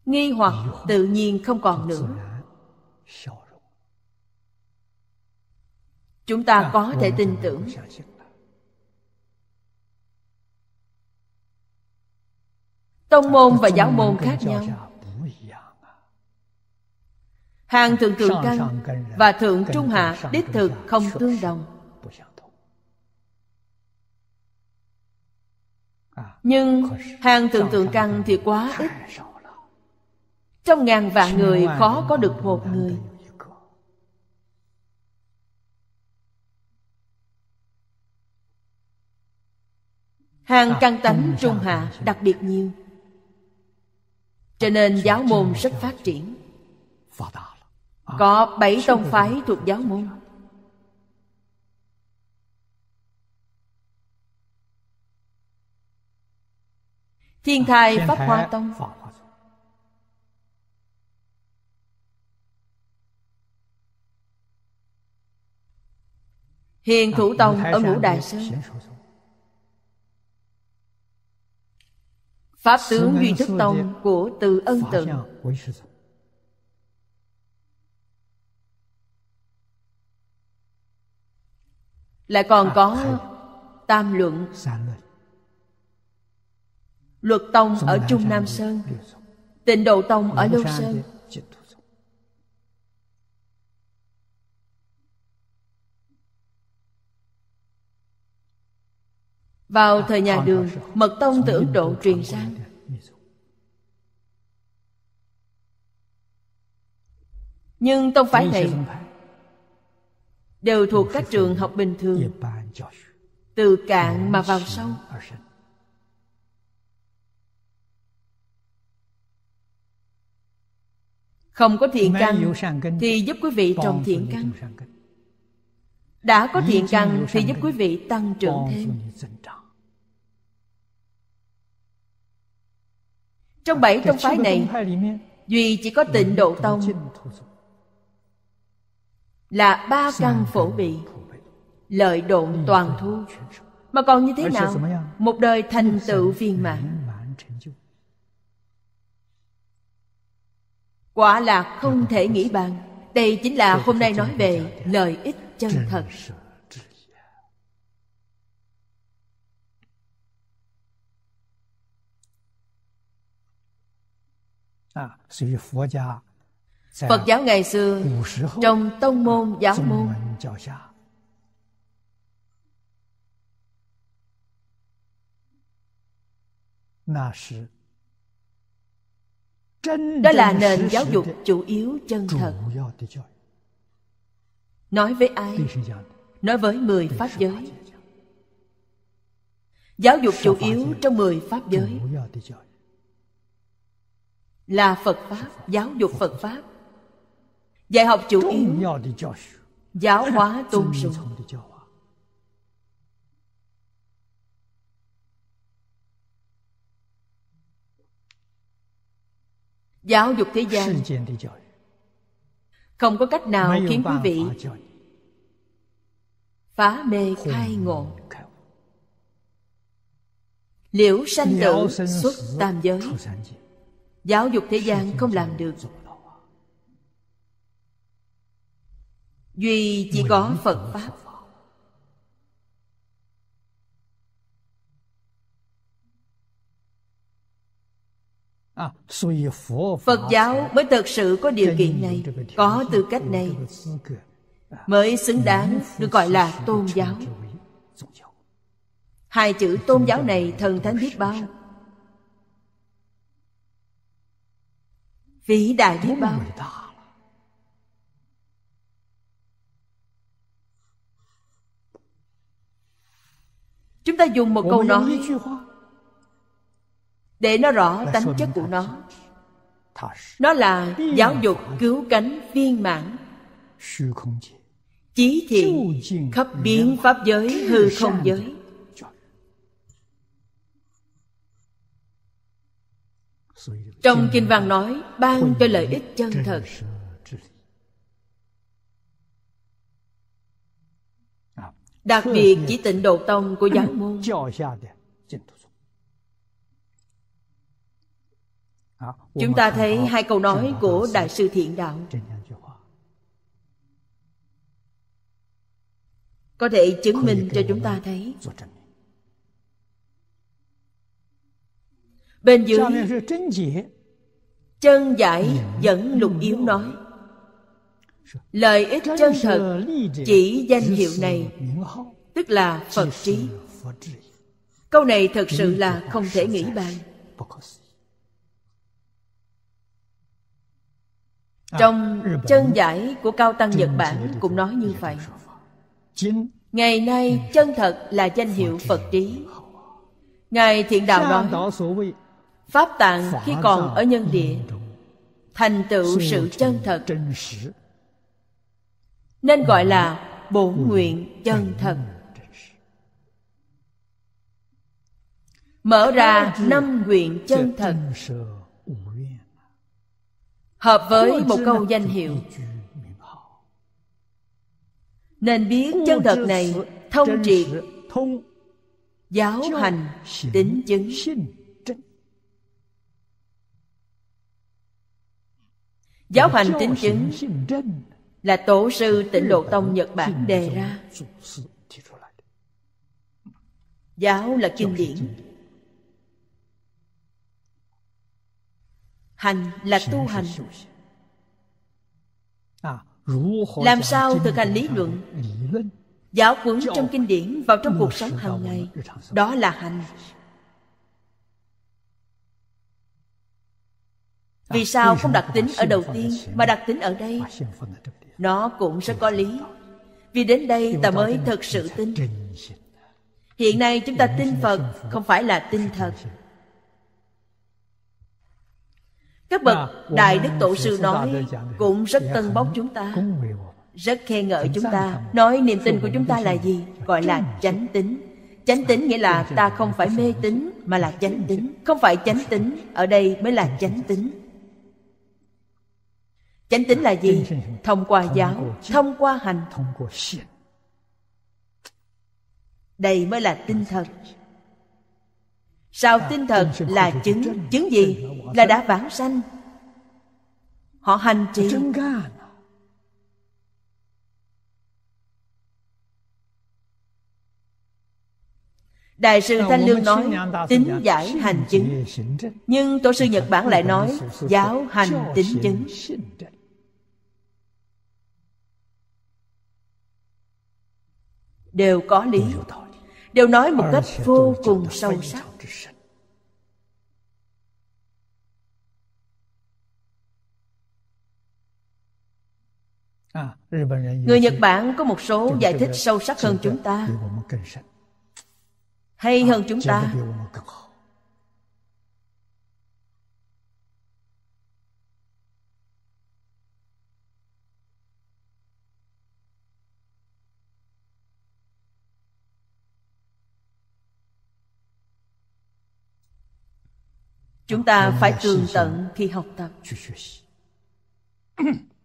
nghi hoặc tự nhiên không còn nữa chúng ta ờ, có thể tin tưởng tông môn và giáo môn khác nhau hàng thượng thượng căn và thượng trung hạ đích thực không tương đồng nhưng hàng tưởng tượng căn thì quá ít trong ngàn vạn người khó có được một người hàng căn tánh trung hạ đặc biệt nhiều cho nên giáo môn rất phát triển có bảy tông phái thuộc giáo môn Thiên thai Pháp Hoa Tông Hiền à, Thủ Tông ở Ngũ đại Sơn Pháp tướng Duy Thức Tông của Từ Ân Tự Lại còn à, có Tam Luận luật tông ở trung nam sơn tịnh độ tông ở lâu sơn vào à, thời nhà đường mật tông từ ấn độ truyền sang nhưng tông phái này đều thuộc các trường học bình thường từ cạn mà vào sâu không có thiện căn thì giúp quý vị trồng thiện căn đã có thiện căn thì giúp quý vị tăng trưởng thêm trong bảy tông phái này duy chỉ có tịnh độ tông là ba căn phổ bị lợi độ toàn thu mà còn như thế nào một đời thành tựu viên mãn quả là không thể nghĩ bàn đây chính là hôm nay nói về lợi ích chân thật Phật giáo ngày xưa trong tông môn giáo môn đó là nền giáo dục chủ yếu chân thật nói với ai nói với mười pháp giới giáo dục chủ yếu trong mười pháp giới là phật pháp giáo dục phật pháp dạy học chủ yếu giáo hóa tôn sùng giáo dục thế gian không có cách nào khiến quý vị phá mê khai ngộ liễu sanh tử xuất tam giới giáo dục thế gian không làm được duy chỉ có phật pháp À, Phật giáo mới thật sự có điều kiện này, có tư cách này, mới xứng đáng được gọi là tôn giáo. Hai chữ tôn giáo này thần thánh biết bao. Vĩ đại biết bao. Chúng ta dùng một câu nói để nói rõ tánh chất của nó nó là giáo dục cứu cánh viên mãn Chí thiện khắp biến pháp giới hư không giới Trong kinh văn nói Ban cho lợi ích chân thật à. Đặc biệt chỉ tịnh độ tông của [coughs] giáo môn chúng ta thấy hai câu nói của đại sư thiện đạo có thể chứng minh cho chúng ta thấy bên dưới chân giải dẫn lục yếu nói lợi ích chân thật chỉ danh hiệu này tức là phật trí câu này thật sự là không thể nghĩ bàn À, trong chân giải của cao tăng nhật bản cũng nói như vậy ngày nay chân thật là danh hiệu phật trí ngài thiện đạo nói pháp tạng khi còn ở nhân địa thành tựu sự chân thật nên gọi là bổn nguyện chân thật mở ra năm nguyện chân thật hợp với một câu danh hiệu nên biết chân thật này thông triệt giáo hành tính chứng giáo hành tính chứng là tổ sư tịnh độ tông nhật bản đề ra giáo là kinh điển hành là tu hành à, làm sao thực hành lý luận giáo huấn trong kinh điển vào trong cuộc sống hàng ngày đó là hành vì à, sao không đặt tính ở đầu tiên mà đặt tính ở đây nó cũng sẽ có lý vì đến đây ta mới thật sự tin hiện nay chúng ta tin phật không phải là tin thật các bậc đại đức tổ sư nói cũng rất tân bốc chúng ta rất khen ngợi chúng ta nói niềm tin của chúng ta là gì gọi là chánh tính chánh tính nghĩa là ta không phải mê tín mà là chánh tính không phải chánh tính ở đây mới là chánh tính chánh tính là gì thông qua giáo thông qua hành đây mới là à, tinh thần sao tinh thần là chứng chứng gì là đã vãng sanh họ hành trì Đại sư Thanh Lương nói tính giải hành chứng Nhưng Tổ sư Nhật Bản lại nói giáo hành tính chứng Đều có lý Đều nói một cách vô cùng sâu sắc À. Người Nhật Bản có một số giải thích sâu sắc hơn chúng ta Hay hơn chúng ta Chúng ta phải tường tận khi học tập [clears throat]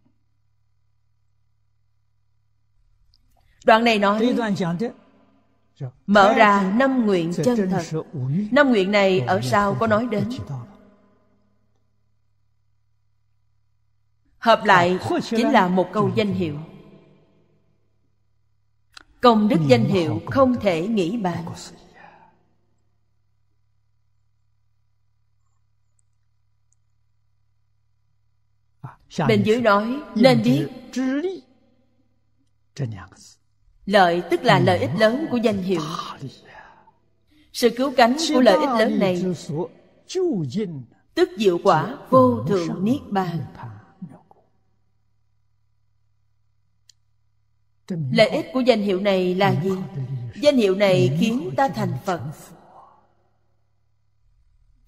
Đoạn này nói Mở ra năm nguyện chân thật Năm nguyện này ở sau có nói đến Hợp lại à, chính là một câu danh hiệu Công đức danh hiệu không thể nghĩ bàn à, Bên dưới nói Nên biết lợi tức là ừ. lợi ích lớn của danh hiệu sự cứu cánh của lợi ích lớn này tức diệu quả vô thượng niết bàn lợi ích của danh hiệu này là gì danh hiệu này khiến ta thành phật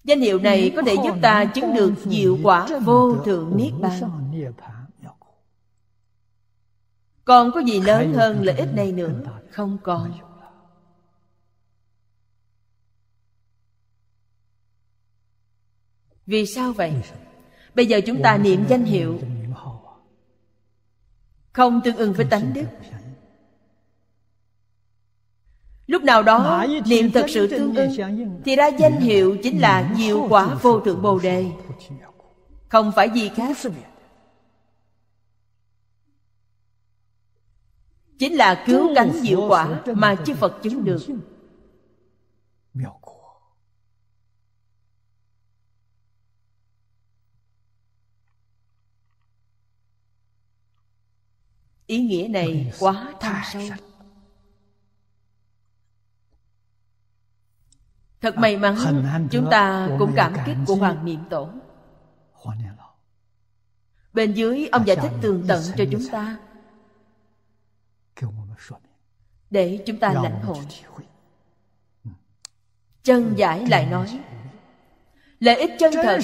danh hiệu này có thể giúp ta chứng được diệu quả vô thượng niết bàn còn có gì lớn hơn lợi ích này nữa Không còn Vì sao vậy? Bây giờ chúng ta niệm danh hiệu Không tương ứng với tánh đức Lúc nào đó niệm thật sự tương ứng Thì ra danh hiệu chính là nhiều quả vô thượng bồ đề Không phải gì khác chính là cứu cánh diệu quả mà chư phật chứng được ý nghĩa này quá thâm sâu thật may à, mắn chúng ta cũng cảm kích của hoàng niệm tổ bên dưới ông giải thích tường tận cho chúng ta để chúng ta lãnh hội ừ. chân giải lại nói lợi ích chân thật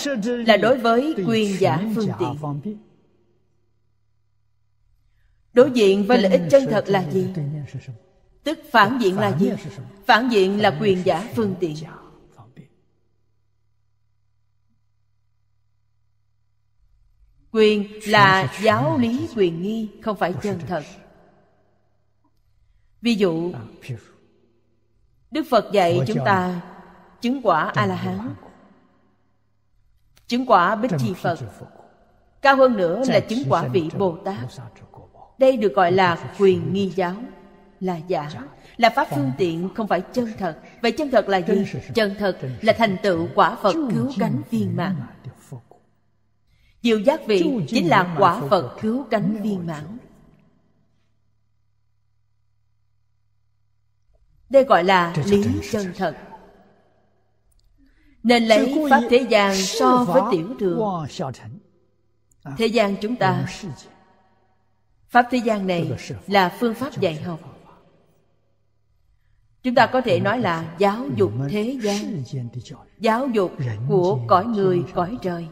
là đối với quyền giả phương tiện đối diện với lợi ích chân thật là gì tức phản diện là gì phản diện là quyền giả phương tiện quyền là giáo lý quyền nghi không phải chân thật ví dụ đức phật dạy chúng ta chứng quả a la hán chứng quả bích chi phật cao hơn nữa là chứng quả vị bồ tát đây được gọi là quyền nghi giáo là giả là pháp phương tiện không phải chân thật vậy chân thật là gì chân thật là thành tựu quả phật cứu cánh viên mãn diệu giác vị chính là quả phật cứu cánh viên mãn đây gọi là lý chân thật nên lấy pháp thế gian so với tiểu thừa à, thế gian chúng ta pháp thế gian này là phương pháp dạy học chúng ta à, có thể nói là giáo dục thế gian giáo dục của cõi người cõi trời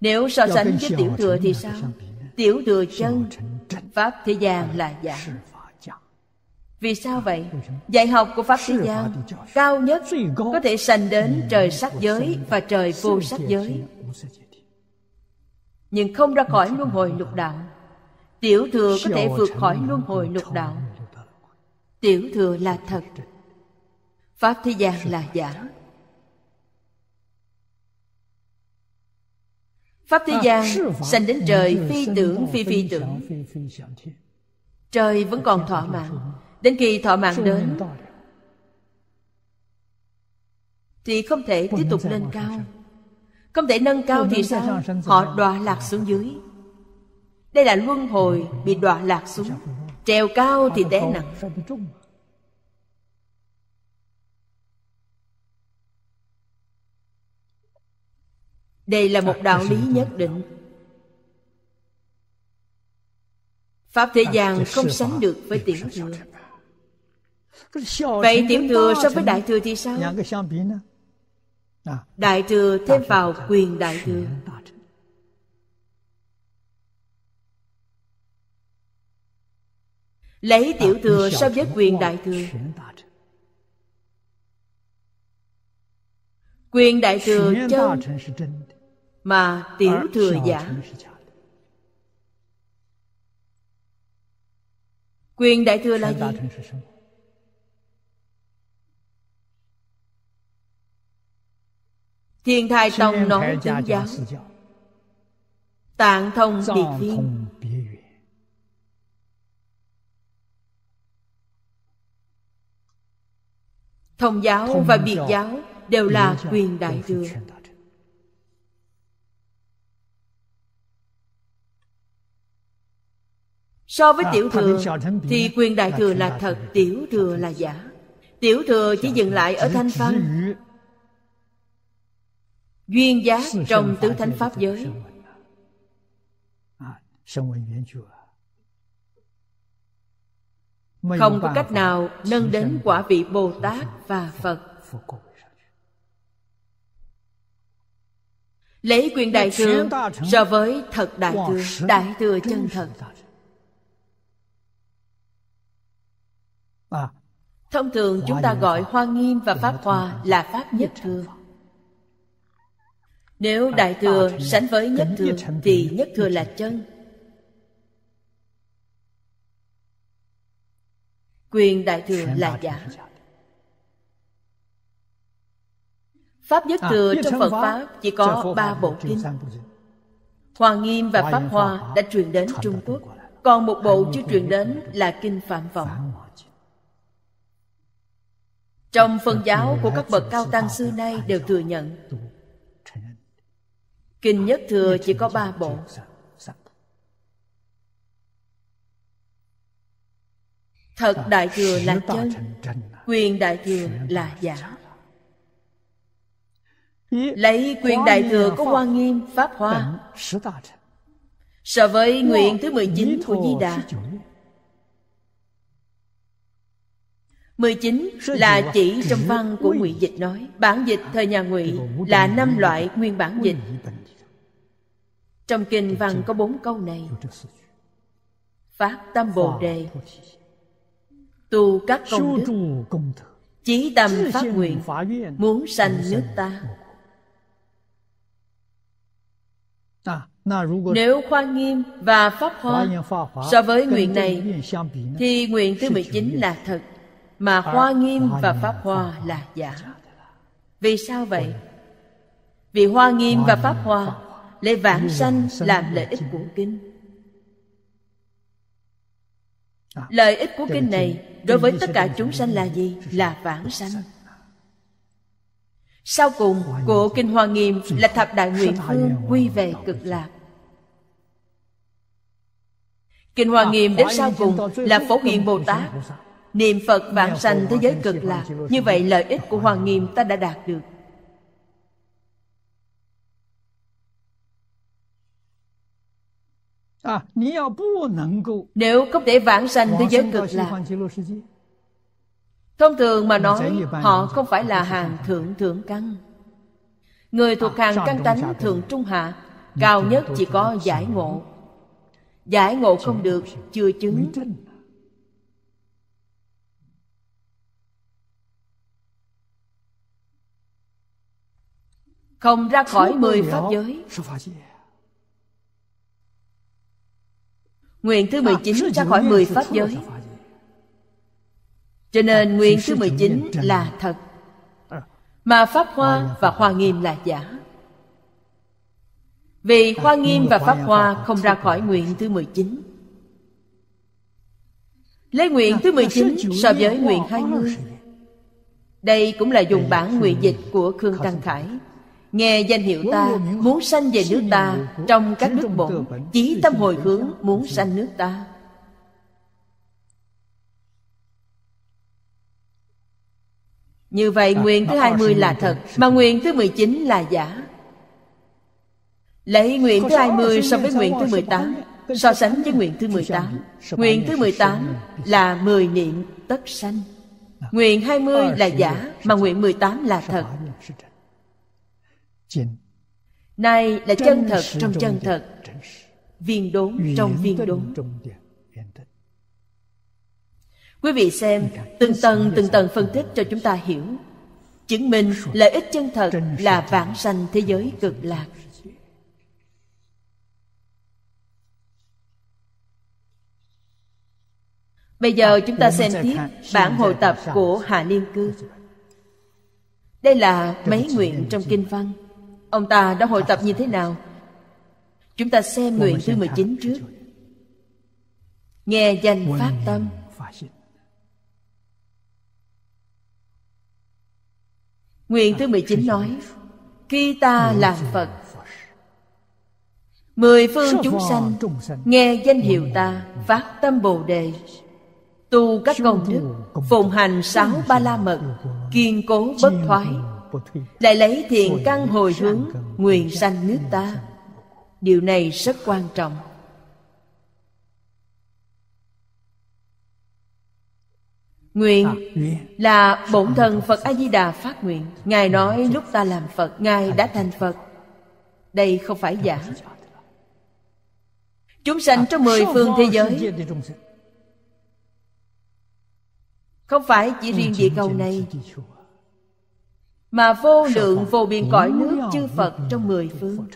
nếu so sánh với tiểu thừa thì sao tiểu thừa chân pháp thế gian là giả vì sao vậy? Dạy học của Pháp Thế gian cao nhất có thể sanh đến trời sắc giới và trời vô sắc giới. Nhưng không ra khỏi luân hồi lục đạo. Tiểu thừa có thể vượt khỏi luân hồi lục đạo. Tiểu thừa là thật. Pháp thế gian là giả. Pháp thế à, gian sanh đến trời phi tưởng phi phi tưởng. Trời vẫn còn thỏa mãn đến khi thọ mạng đến thì không thể tiếp tục lên cao không thể nâng cao thì sao họ đọa lạc xuống dưới đây là luân hồi bị đọa lạc xuống trèo cao thì té nặng đây là một đạo lý nhất định pháp thế gian không sánh được với tiểu thừa Vậy tiểu thừa so với đại thừa thì sao? À. Đại thừa thêm vào quyền đại thừa Lấy tiểu thừa so với quyền đại thừa Quyền đại thừa chân Mà tiểu thừa giả Quyền đại thừa là gì? Thiên thai tông nói chính giáo Tạng thông biệt viên Thông giáo và biệt giáo đều là quyền đại thừa So với à, tiểu thừa thì quyền đại thừa là thật, tiểu thừa là giả. Tiểu thừa chỉ dừng lại ở thanh văn, duyên giá trong tứ thánh pháp giới không có cách nào nâng đến quả vị bồ tát và phật lấy quyền đại thừa so với thật đại thừa đại thừa chân thật à. thông thường chúng ta gọi hoa nghiêm và pháp hoa là pháp nhất thừa nếu Đại Thừa sánh với Nhất Thừa Thì Nhất Thừa là chân Quyền Đại Thừa là giả Pháp Nhất à, Thừa trong Phật Pháp chỉ có ba bộ kinh Hoàng Nghiêm và Pháp Hoa đã truyền đến Trung Quốc Còn một bộ chưa truyền đến là Kinh Phạm Vọng Trong phân giáo của các bậc cao tăng xưa nay đều thừa nhận kinh nhất thừa chỉ có ba bộ dạ, dạ. thật dạ, đại thừa là chân quyền đại thừa là giả lấy quyền đại thừa có hoa nghiêm pháp hoa so với nguyện thứ 19 của di đà 19 là chỉ trong văn của Ngụy Dịch nói Bản dịch thời nhà Ngụy là năm loại nguyên bản dịch Trong kinh văn có bốn câu này Phát tâm Bồ Đề Tu các công đức Chí tâm phát nguyện Muốn sanh nước ta Nếu khoa nghiêm và pháp hoa so với nguyện này thì nguyện thứ 19 là thật mà hoa nghiêm và pháp hoa là giả vì sao vậy vì hoa nghiêm và pháp hoa lấy vãng sanh làm à. lợi ích của kinh lợi ích của kinh này đối với tất cả chúng sanh là gì là vãng sanh sau cùng của kinh hoa nghiêm là thập đại nguyện phương quy về cực lạc kinh hoa à, nghiêm đến sau cùng là phổ hiện bồ tát niệm phật vạn sanh thế giới cực lạc như vậy lợi ích của hoàng nghiêm ta đã đạt được à, nếu không thể vãng sanh thế giới cực lạc thông thường mà nói họ không phải là hàng thượng thượng căn người thuộc à, hàng căn tánh thượng trung hạ cao nhất chỉ có giải ngộ giải ngộ không được chưa chứng không ra khỏi mười pháp giới nguyện thứ mười dạ, chín ra khỏi mười pháp giới cho nên dạ, nguyện thứ mười chín dạ. là thật mà pháp hoa và hoa nghiêm là giả vì hoa nghiêm và pháp hoa không ra khỏi nguyện thứ mười chín Lấy nguyện thứ mười chín so với nguyện hai mươi Đây cũng là dùng bản nguyện dịch của Khương Tăng Khải nghe danh hiệu ta muốn sanh về nước ta trong các nước bổn chí tâm hồi hướng muốn sanh nước ta Như vậy nguyện thứ hai mươi là thật Mà nguyện thứ mười chín là giả Lấy nguyện thứ hai mươi so với nguyện thứ mười tám So sánh với nguyện thứ mười tám Nguyện thứ mười tám là mười niệm tất sanh Nguyện hai mươi là giả Mà nguyện mười tám là thật này là chân thật trong chân thật, viên đốn trong viên đốn. Quý vị xem, từng tầng từng tầng phân tích cho chúng ta hiểu. Chứng minh lợi ích chân thật là vãng sanh thế giới cực lạc. Bây giờ à, chúng ta xem tiếp bản hội tập của Hà Niên Cư. Đây là mấy nguyện trong kinh văn. Ông ta đã hội tập như thế nào? Chúng ta xem nguyện thứ 19 trước. Nghe danh phát tâm. Nguyện thứ 19 nói Khi ta làm Phật Mười phương chúng sanh Nghe danh hiệu ta Phát tâm Bồ Đề Tu các công đức Phụng hành sáu ba la mật Kiên cố bất thoái lại lấy thiền căn hồi hướng nguyện sanh nước ta điều này rất quan trọng Nguyện à, là bổn thần Phật A-di-đà phát nguyện Ngài nói lúc ta làm Phật Ngài đã thành Phật Đây không phải giả Chúng sanh trong mười à, phương thế giới Không phải chỉ riêng địa cầu này mà vô lượng vô biên cõi nước chư Phật trong mười phương.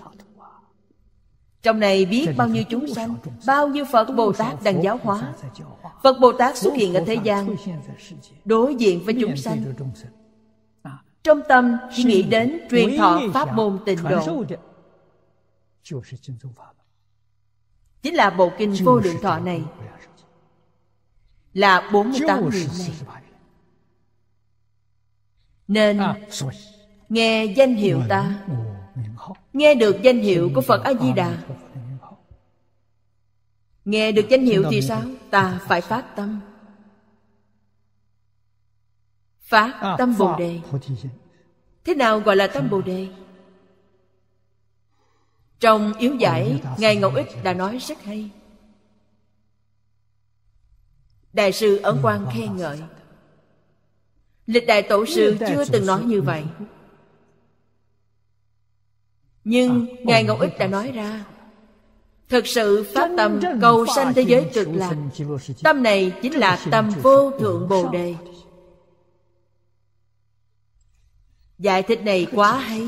Trong này biết bao nhiêu chúng sanh, bao nhiêu Phật Bồ Tát đang giáo hóa. Phật Bồ Tát xuất hiện ở thế gian, đối diện với chúng sanh. À. Trong tâm chỉ nghĩ đến truyền thọ pháp môn tịnh độ. Chính là bộ kinh vô lượng thọ này, là 48 người này nên à, nghe danh hiệu ta nghe được danh hiệu của phật a di đà nghe được danh hiệu thì sao ta phải phát tâm phát à, tâm bồ đề thế nào gọi là tâm bồ đề trong yếu giải ngài ngẫu ích đã nói rất hay đại sư ấn ừ, quang vâng khen ngợi lịch đại tổ sư chưa từng nói như vậy nhưng à, ngài ngẫu ích đã nói ra thực sự phát tâm cầu sanh thế giới cực lạc tâm này chính là tâm vô thượng bồ đề giải thích này quá hay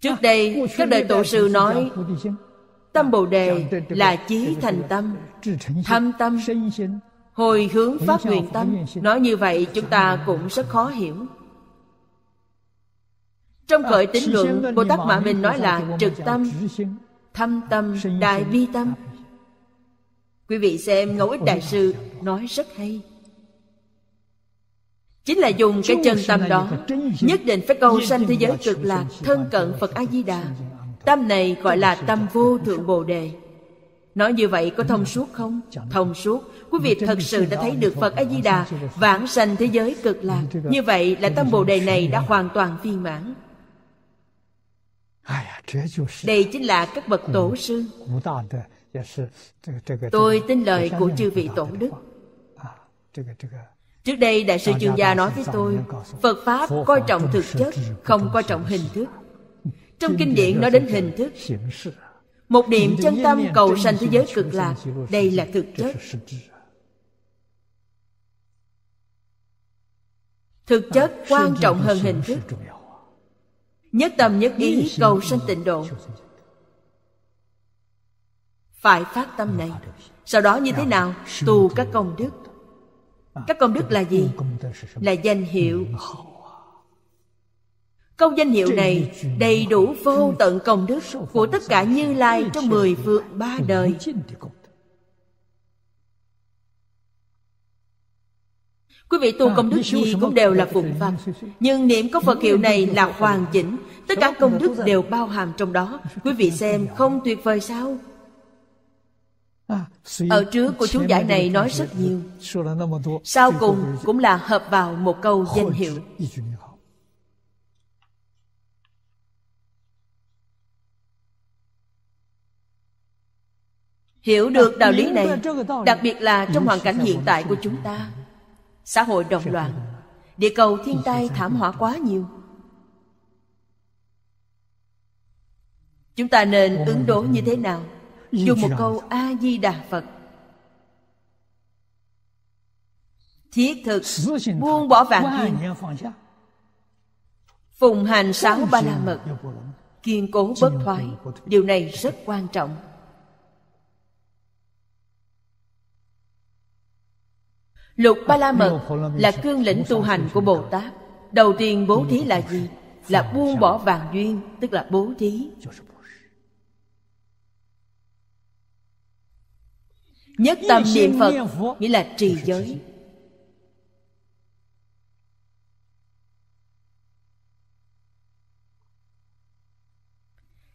trước đây các à, đời tổ sư nói tâm bồ à, đề là chí thành tâm thâm tâm hồi hướng phát nguyện tâm nói như vậy chúng ta cũng rất khó hiểu trong gợi tính luận bồ tát mã minh nói là trực tâm thâm tâm đại bi tâm quý vị xem ngẫu ích đại sư nói rất hay chính là dùng cái chân tâm đó nhất định phải cầu sanh thế giới cực lạc thân cận phật a di đà tâm này gọi là tâm vô thượng bồ đề Nói như vậy có thông suốt không? Thông suốt. Quý vị thật sự đã thấy được Phật A-di-đà vãng sanh thế giới cực lạc. Như vậy là tâm Bồ Đề này đã hoàn toàn viên mãn. Đây chính là các bậc tổ sư. Tôi tin lời của chư vị tổ đức. Trước đây đại sư chuyên gia nói với tôi Phật Pháp coi trọng thực chất Không coi trọng hình thức Trong kinh điển nói đến hình thức một niệm chân tâm cầu sanh thế giới cực lạc đây là thực chất thực chất quan trọng hơn hình thức nhất tâm nhất ý cầu sanh tịnh độ phải phát tâm này sau đó như thế nào tu các công đức các à, công đức là gì là danh hiệu Câu danh hiệu này đầy đủ vô tận công đức của tất cả Như Lai trong mười vượt ba đời. Quý vị tu à, công đức gì cũng đều là phụng Phật Nhưng niệm có Phật hiệu này là hoàn chỉnh Tất cả công đức đều bao hàm trong đó Quý vị xem không tuyệt vời sao à, Ở trước của chú giải này nói rất nhiều Sau cùng cũng là hợp vào một câu danh hiệu hiểu được đạo lý này đặc biệt là trong hoàn cảnh hiện tại của chúng ta xã hội động loạn địa cầu thiên tai thảm họa quá nhiều chúng ta nên ứng đối như thế nào dùng một câu a di đà phật thiết thực buông bỏ vạn thiên phùng hành sáu ba la mật kiên cố bất thoái điều này rất quan trọng Lục Ba La Mật là cương lĩnh tu hành của Bồ Tát. Đầu tiên bố thí là gì? Là buông bỏ vàng duyên, tức là bố thí. Nhất tâm niệm Phật nghĩa là trì giới.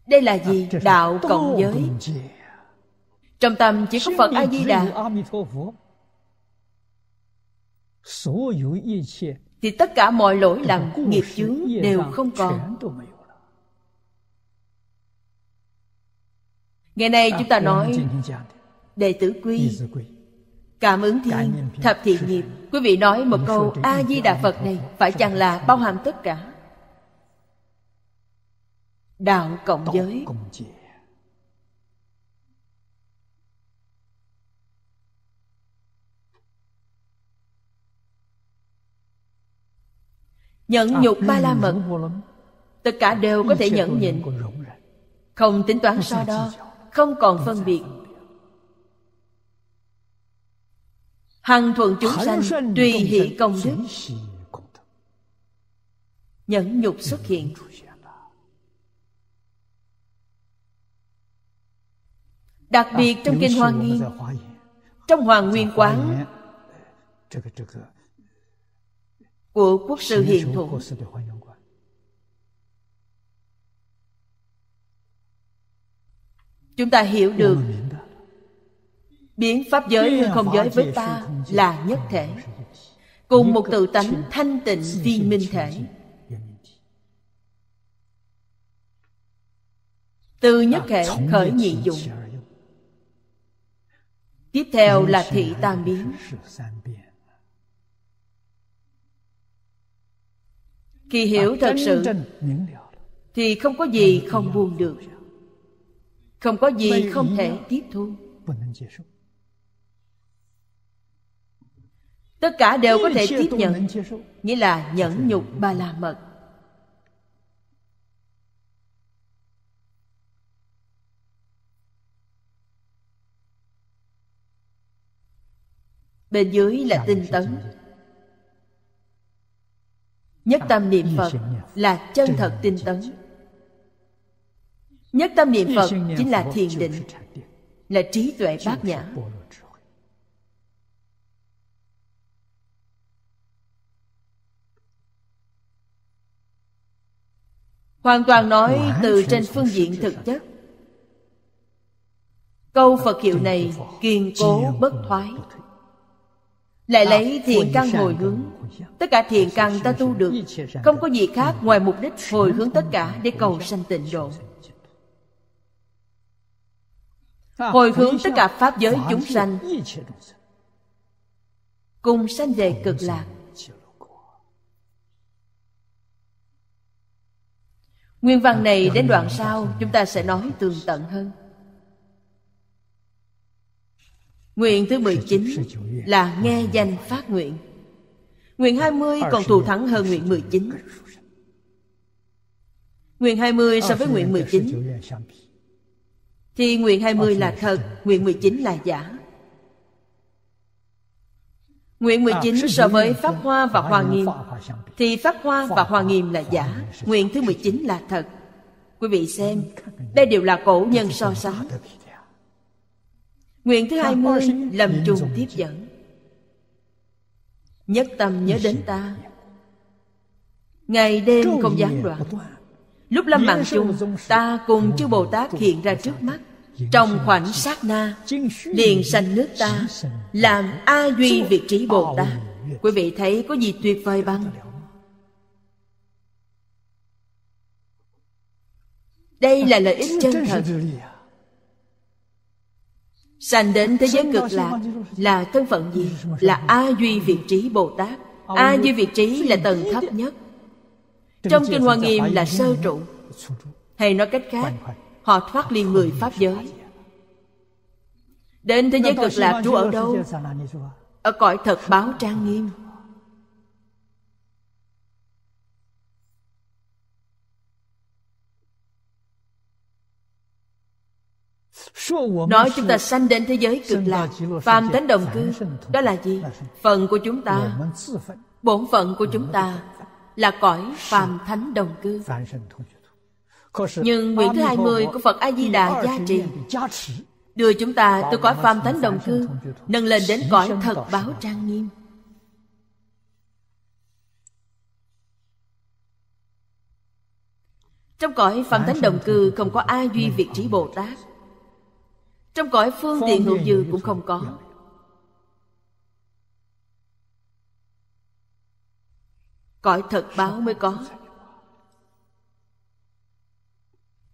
Đây là à, gì? Đạo cộng giới. Trong tâm chỉ có Phật A Di Đà thì tất cả mọi lỗi lầm nghiệp chướng đều không còn ngày nay chúng ta nói đệ tử quy cảm ứng thiên thập thiện nghiệp quý vị nói một câu a di đà phật này phải chẳng là bao hàm tất cả đạo cộng giới Nhẫn à, nhục ba la mật Tất cả đều có thể nhận nhịn Không tính toán so đo Không còn phân biệt Hằng thuận chúng sanh tùy hỷ công đức Nhẫn nhục xuất hiện Đặc à, biệt trong Kinh Hoa Nghiêm Trong Hoàng Nguyên Quán của quốc sư hiền thụ chúng ta hiểu được biến pháp giới hư không giới với ta là nhất thể cùng một tự tánh thanh tịnh viên minh thể từ nhất thể khởi nhị dụng tiếp theo là thị tam biến Khi hiểu thật sự Thì không có gì không buông được Không có gì không thể tiếp thu Tất cả đều có thể tiếp nhận Nghĩa là nhẫn nhục ba la mật Bên dưới là tinh tấn nhất tâm niệm phật là chân thật tinh tấn nhất tâm niệm phật chính là thiền định là trí tuệ bát nhã hoàn toàn nói từ trên phương diện thực chất câu phật hiệu này kiên cố bất thoái lại lấy thiện căn hồi hướng tất cả thiện căn ta tu được không có gì khác ngoài mục đích hồi hướng tất cả để cầu sanh tịnh độ hồi hướng tất cả pháp giới chúng sanh cùng sanh về cực lạc nguyên văn này đến đoạn sau chúng ta sẽ nói tường tận hơn Nguyện thứ 19 là nghe danh phát nguyện. Nguyện 20 còn thù thắng hơn nguyện 19. Nguyện 20 so với nguyện 19 thì nguyện 20 là thật, nguyện 19 là giả. Nguyện 19 so với Pháp Hoa và Hoa Nghiêm Thì Pháp Hoa và Hoa Nghiêm là giả Nguyện thứ 19 là thật Quý vị xem Đây đều là cổ nhân so sánh Nguyện thứ hai mươi lầm trùng tiếp dẫn Nhất tâm nhớ đến ta Ngày đêm không gián đoạn Lúc lâm mạng chung Ta cùng chư Bồ Tát hiện ra trước mắt Trong khoảnh sát na Liền sanh nước ta Làm A Duy vị trí Bồ Tát Quý vị thấy có gì tuyệt vời băng Đây là lợi ích chân thật sanh đến thế giới cực lạc là thân phận gì là a duy việt trí bồ tát a duy việt trí là tầng thấp nhất trong kinh hoa nghiêm là sơ trụ hay nói cách khác họ thoát ly người pháp giới đến thế giới cực lạc trú ở đâu ở cõi thật báo trang nghiêm nói chúng ta sanh đến thế giới cực lạc phàm tánh đồng cư đó là gì phần của chúng ta bổn phận của chúng ta là cõi phàm thánh đồng cư nhưng nguyện thứ hai mươi của Phật A-di-đà gia trì Đưa chúng ta từ cõi phàm thánh đồng cư Nâng lên đến cõi thật báo trang nghiêm Trong cõi phàm thánh đồng cư không có A Duy vị Trí Bồ Tát trong cõi phương tiện hữu dư cũng không có cõi thật báo mới có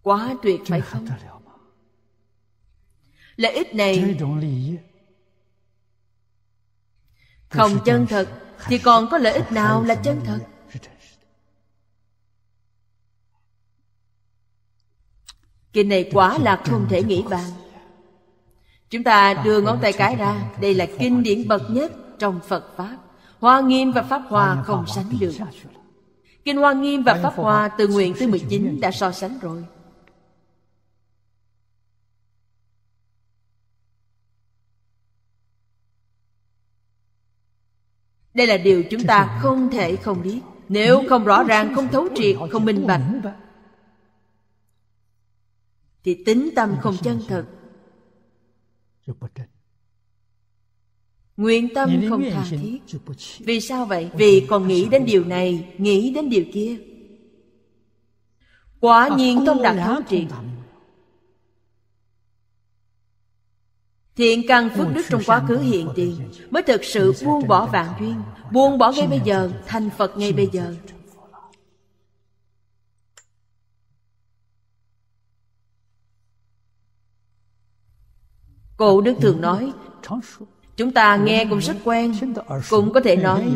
quá tuyệt phải không lợi ích này không chân thật thì còn có lợi ích nào là chân thật kỳ này quả là không thể nghĩ bàn chúng ta à, đưa ngón tay cái ra đây là kinh điển bậc nhất trong phật pháp hoa nghiêm và pháp hoa không sánh được kinh hoa nghiêm và pháp hoa từ nguyện thứ 19 đã so sánh rồi đây là điều chúng ta không thể không biết nếu không rõ ràng không thấu triệt không minh bạch thì tính tâm không chân thật Nguyện tâm không tha thiết Vì sao vậy? Vì còn nghĩ đến điều này Nghĩ đến điều kia Quả nhiên tâm đạt thấu triệt Thiện căn phước đức trong quá khứ hiện tiền Mới thực sự buông bỏ vạn duyên Buông bỏ ngay bây giờ Thành Phật ngay bây giờ Cụ Đức thường nói Chúng ta nghe cũng rất quen Cũng có thể nói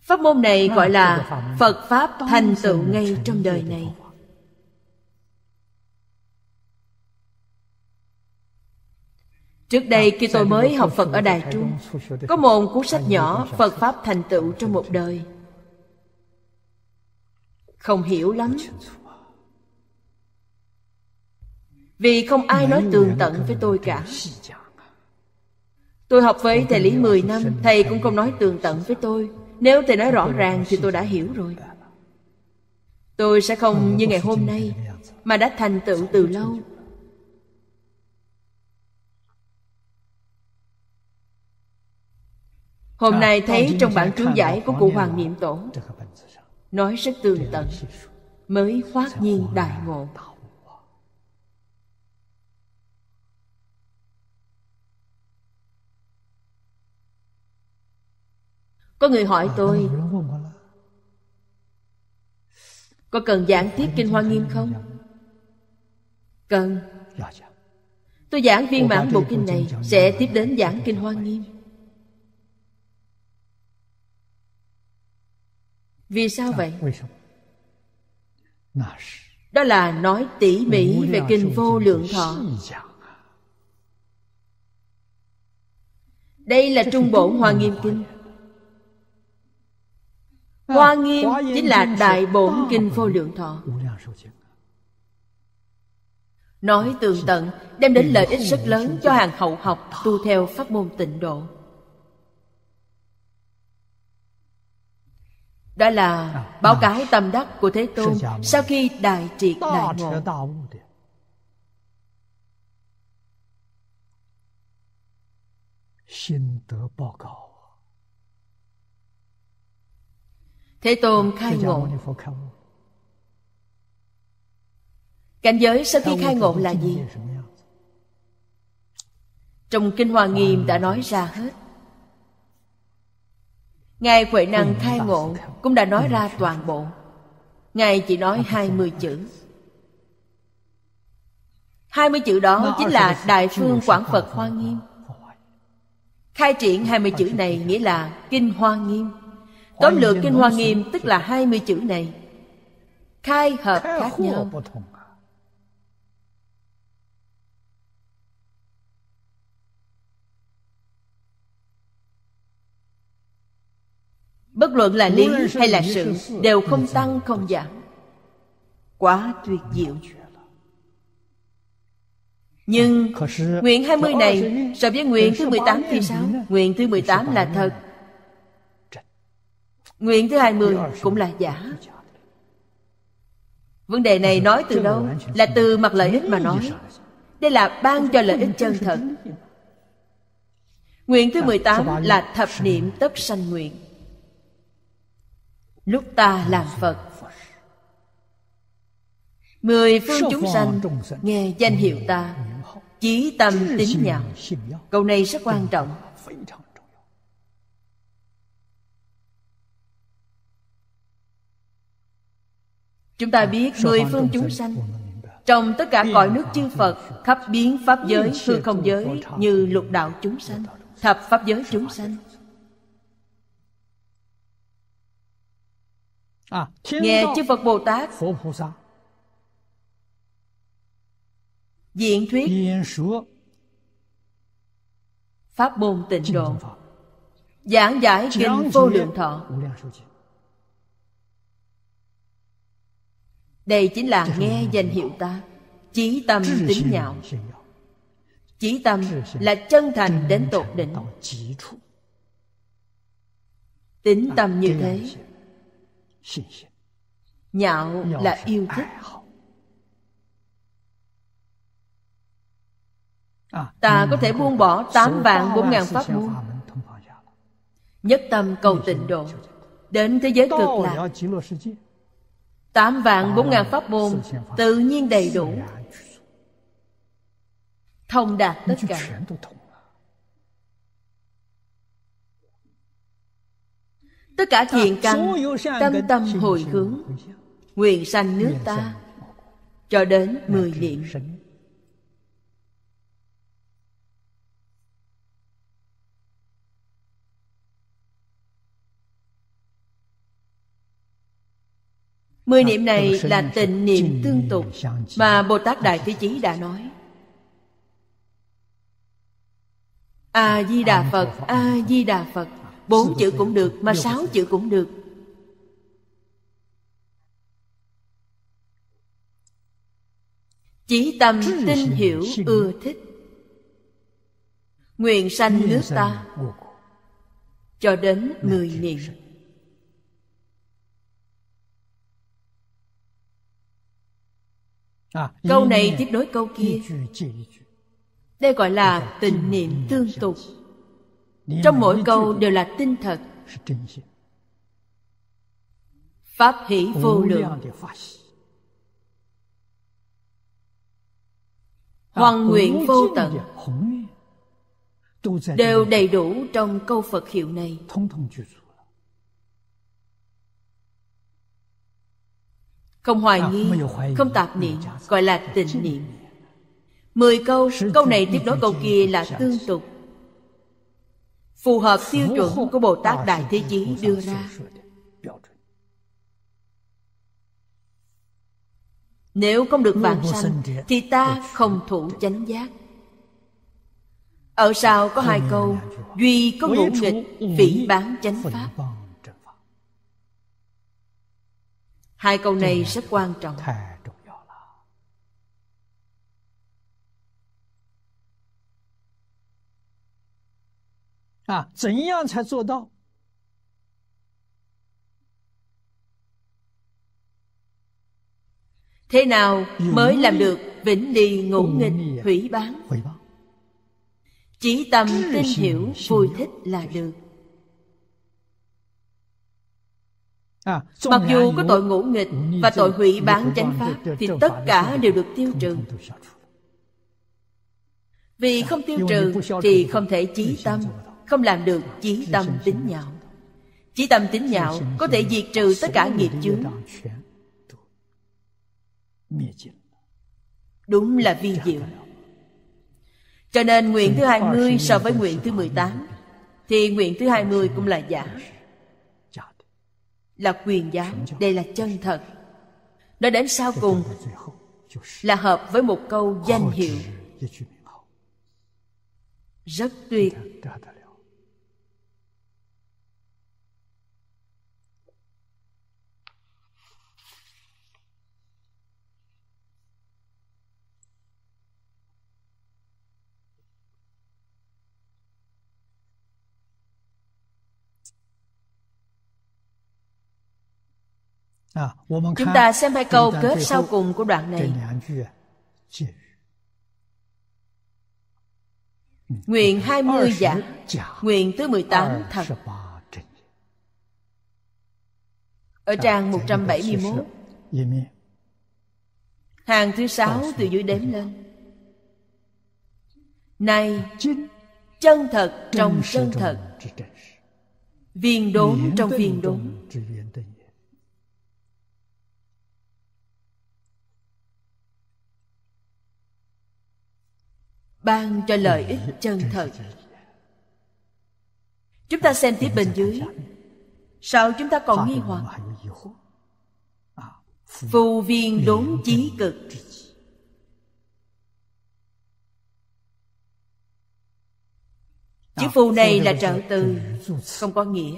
Pháp môn này gọi là Phật Pháp thành tựu ngay trong đời này Trước đây khi tôi mới học Phật ở Đài Trung Có một cuốn sách nhỏ Phật Pháp thành tựu trong một đời Không hiểu lắm vì không ai nói tường tận với tôi cả Tôi học với thầy Lý 10 năm Thầy cũng không nói tường tận với tôi Nếu thầy nói rõ ràng thì tôi đã hiểu rồi Tôi sẽ không như ngày hôm nay Mà đã thành tựu từ lâu Hôm nay thấy trong bản chú giải của cụ Hoàng Niệm Tổ Nói rất tường tận Mới khoát nhiên đại ngộ Có người hỏi à, tôi Có cần giảng tiếp dạ, Kinh dạ, Hoa dạ, Nghiêm không? Cần Tôi giảng viên mãn bộ kinh này Sẽ tiếp đến giảng Kinh Hoa Nghiêm Vì sao vậy? Đó là nói tỉ mỉ về kinh vô lượng thọ Đây là trung bổn Hoa Nghiêm Kinh Ờ, hoa nghiêm chính là đại bổn ờ. kinh vô lượng thọ nói tường tận đem đến lợi ích rất lớn cho hàng hậu học tu theo pháp môn tịnh độ đó là báo cáo tâm đắc của thế tôn sau khi đại triệt đại ngộ xin báo cáo Thế Tôn khai ngộ Cảnh giới sau khi khai ngộ là gì? Trong Kinh Hoa Nghiêm đã nói ra hết Ngài Huệ Năng khai ngộ cũng đã nói ra toàn bộ Ngài chỉ nói 20 chữ 20 chữ đó chính là Đại Phương Quảng Phật Hoa Nghiêm Khai triển 20 chữ này nghĩa là Kinh Hoa Nghiêm Tóm lược Kinh Hoa Nghiêm tức là 20 chữ này Khai hợp khác nhau à? Bất luận là lý hay là sự Đều không tăng không giảm Quá tuyệt diệu Nhưng nguyện 20 này So với nguyện thứ 18 thì sao? Nguyện thứ 18 là thật Nguyện thứ 20 cũng là giả Vấn đề này nói từ đâu? Là từ mặt lợi ích mà nói Đây là ban cho lợi ích chân thật Nguyện thứ 18 là thập niệm tất sanh nguyện Lúc ta làm Phật Mười phương chúng sanh nghe danh hiệu ta Chí tâm tín nhạo Câu này rất quan trọng chúng ta biết mười phương chúng sanh trong tất cả cõi nước chư phật khắp biến pháp giới hư không giới như lục đạo chúng sanh thập pháp giới chúng sanh à, nghe chư phật bồ tát diễn thuyết pháp môn tịnh độ giảng giải kinh vô lượng thọ đây chính là nghe danh hiệu ta chí tâm tính nhạo chí tâm là chân thành đến tột đỉnh tính tâm à, như thế nhạo là yêu thích à, ta có thể buông bỏ tám vạn bốn ngàn pháp môn nhất tâm cầu tịnh độ đến thế giới cực lạc tám vạn bốn ngàn à, pháp môn tự nhiên đầy đủ thông đạt tất cả tất cả thiện căn tâm tâm hồi hướng nguyện sanh nước ta cho đến mười niệm Mười niệm này là tịnh niệm tương tục Mà Bồ Tát Đại Thế Chí đã nói A-di-đà Phật, A-di-đà Phật Bốn chữ cũng được, mà sáu chữ cũng được Chí tâm tin hiểu ưa thích Nguyện sanh nước ta Cho đến mười niệm câu này tiếp nối câu kia đây gọi là tình niệm tương tục trong mỗi câu đều là tinh thật pháp hỷ vô lượng hoàng à, nguyện vô tận đều đầy đủ trong câu phật hiệu này không hoài à, nghi không tạp niệm gọi là tình niệm mười câu câu này tiếp nối câu kia là tương tục phù hợp tiêu chuẩn của bồ tát à, đại thế chí đưa ra nếu không được vạn sanh thì ta không thủ chánh giác ở sau có hai câu duy có ngũ nghịch phỉ bán chánh pháp hai câu này rất quan trọng à, 怎样才做到？thế nào mới làm được vĩnh đi ngủ nghịch hủy bán chỉ tâm tin hiểu vui thích là được À, Mặc dù có tội ngũ nghịch và tội hủy bán chánh pháp thì tất cả đều được tiêu trừ. Vì không tiêu trừ thì không thể chí tâm, không làm được chí tâm tính nhạo. Chí tâm tính nhạo có thể diệt trừ tất cả nghiệp chướng. Đúng là vi diệu. Cho nên nguyện thứ hai mươi so với nguyện thứ mười tám thì nguyện thứ hai mươi cũng là giả là quyền giáo đây là chân thật nó đến sau cùng là hợp với một câu danh hiệu rất tuyệt Chúng ta xem hai câu kết sau cùng của đoạn này. Ừ, nguyện 20 giả, dạ, nguyện thứ 18 thật. Ở trang 171, hàng thứ sáu từ dưới đếm lên. Này, chân thật trong chân thật, viên đốn trong viên đốn, ban cho lợi ích chân thật chúng ta xem tiếp bên dưới sao chúng ta còn nghi hoặc phù viên đốn chí cực chữ phù này là trợ từ không có nghĩa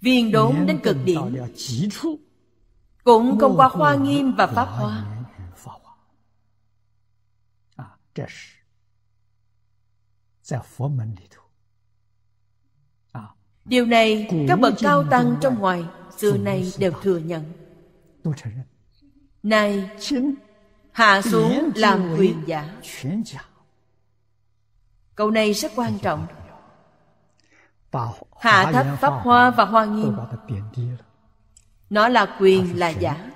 viên đốn đến cực điểm cũng không qua khoa nghiêm và pháp hoa 这是在佛门里头。Điều à. này các bậc cao tăng trong ngoài xưa nay đều thừa nhận. Này, hạ xuống làm quyền giả. Câu này rất quan trọng. Hạ thấp pháp hoa và hoa nghiêm. Nó là quyền là giả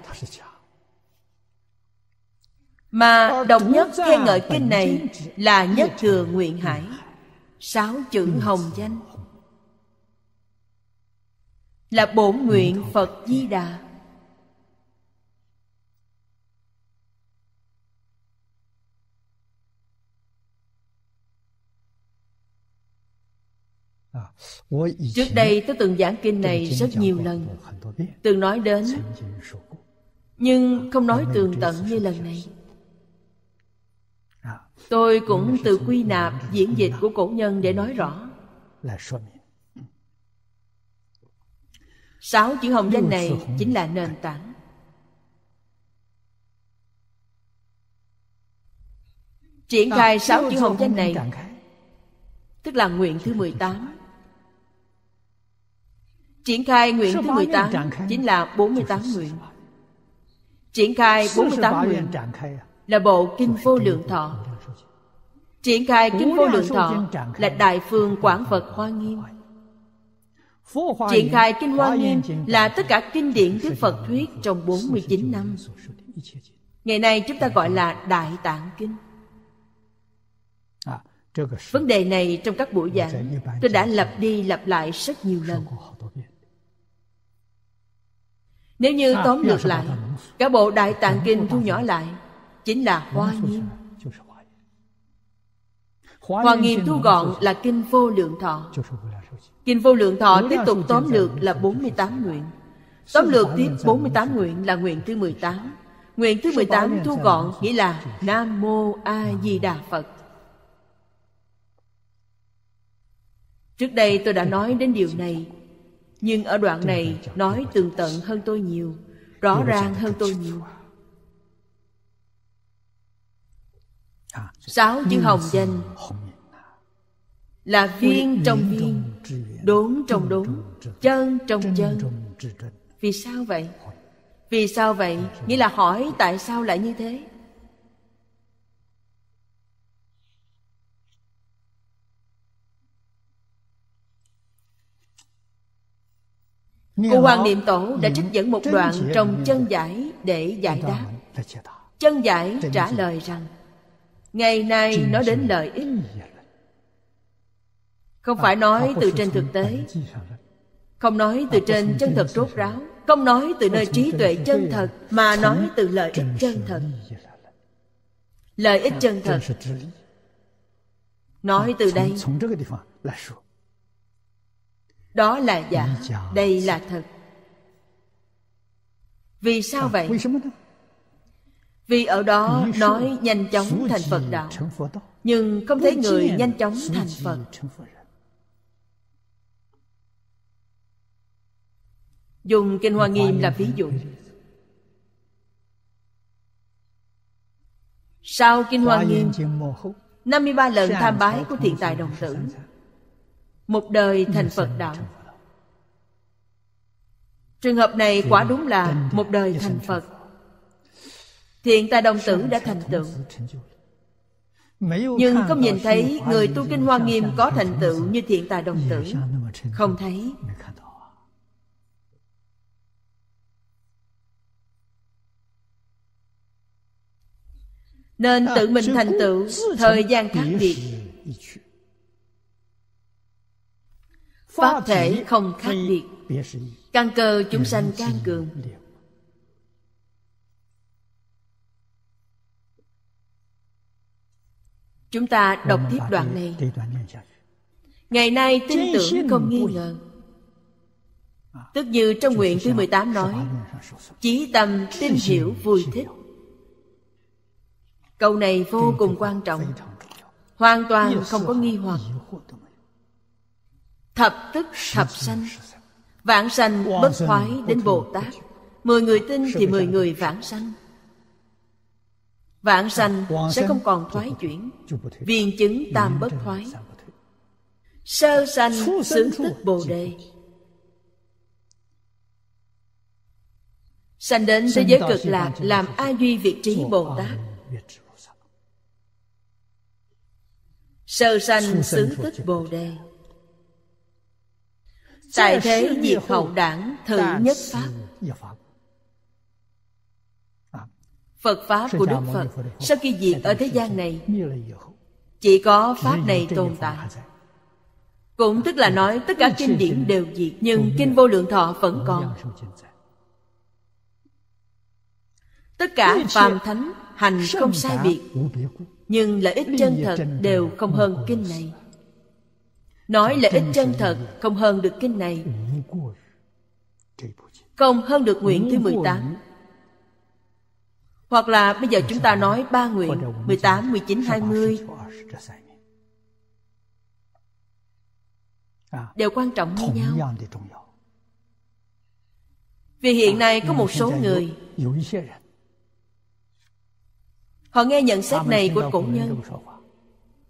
mà đồng nhất khen ngợi kinh này là nhất thừa nguyện hải sáu chữ hồng danh là bổn nguyện phật di đà à, Trước đây tôi từng giảng kinh này rất nhiều lần Từng nói đến Nhưng không nói tường tận như lần này tôi cũng từ quy nạp diễn dịch của cổ nhân để nói rõ sáu chữ hồng danh này chính là nền tảng triển à, khai sáu chữ hồng danh này tức là nguyện thứ 18 triển khai nguyện thứ 18 chính là 48 nguyện triển khai 48 nguyện là bộ kinh vô lượng thọ triển khai kinh vô lượng thọ là đại phương quảng phật hoa nghiêm triển khai kinh hoa nghiêm là tất cả kinh điển đức phật thuyết trong 49 năm ngày nay chúng ta gọi là đại tạng kinh à, vấn đề này trong các buổi giảng tôi đã lặp đi lặp lại rất nhiều lần nếu như à, tóm lược lại cả bộ đại tạng kinh thu nhỏ lại chính là hoa nghiêm Hoa nghiêm thu gọn là kinh vô lượng thọ Kinh vô lượng thọ tiếp tục tóm lược là 48 nguyện Tóm lược tiếp 48 nguyện là nguyện thứ 18 Nguyện thứ 18 thu gọn nghĩa là Nam Mô A Di Đà Phật Trước đây tôi đã nói đến điều này Nhưng ở đoạn này nói tường tận hơn tôi nhiều Rõ ràng hơn tôi nhiều sáu dạ. chữ ừ. hồng danh là viên trong viên đốn trong đốn chân trong chân vì sao vậy vì sao vậy nghĩa là hỏi tại sao lại như thế Cô Hoàng Niệm Tổ đã trích dẫn một đoạn trong chân giải để giải đáp. Chân giải trả lời rằng ngày nay nói đến lợi ích không phải nói từ trên thực tế không nói từ trên chân thật rốt ráo không nói từ nơi trí tuệ chân thật mà nói từ lợi ích chân thật lợi ích chân thật nói từ đây đó là giả đây là thật vì sao à, vậy vì ở đó nói nhanh chóng thành Phật đạo Nhưng không thấy người à? nhanh chóng thành Phật Dùng Kinh Hoa Nghiêm làm ví dụ Sau Kinh Hoa Nghiêm 53 lần tham bái của thiện tài đồng tử Một đời thành Phật đạo Trường hợp này quả đúng là một đời thành Phật Thiện tài đồng tử đã thành tựu Nhưng không nhìn thấy người tu kinh Hoa Nghiêm có thành tựu như thiện tài đồng tử Không thấy Nên tự mình thành tựu thời gian khác biệt Pháp thể không khác biệt Căn cơ chúng sanh càng cường chúng ta đọc tiếp đoạn này ngày nay tin tưởng không nghi ngờ tức như trong nguyện thứ 18 nói chí tâm tin hiểu vui thích câu này vô cùng quan trọng hoàn toàn không có nghi hoặc thập tức thập sanh vãng sanh bất thoái đến bồ tát mười người tin thì mười người vãng sanh vạn sanh sẽ không còn thoái chuyển viên chứng tam bất thoái sơ sanh xứng tức bồ đề sanh đến thế giới cực lạc làm a duy vị trí bồ tát sơ sanh xứng tức bồ đề tại thế diệt hậu đảng thử nhất pháp Phật Pháp của Đức Phật Sau khi diệt ở thế gian này Chỉ có Pháp này tồn tại Cũng tức là nói tất cả kinh điển đều diệt Nhưng kinh vô lượng thọ vẫn còn Tất cả phàm thánh hành không sai biệt Nhưng lợi ích chân thật đều không hơn kinh này Nói lợi ích chân thật không hơn được kinh này Không hơn được nguyện thứ 18 hoặc là bây giờ chúng ta nói ba nguyện 18, 19, 20 Đều quan trọng như nhau Vì hiện à, nay có một số người Họ nghe nhận xét này của cổ nhân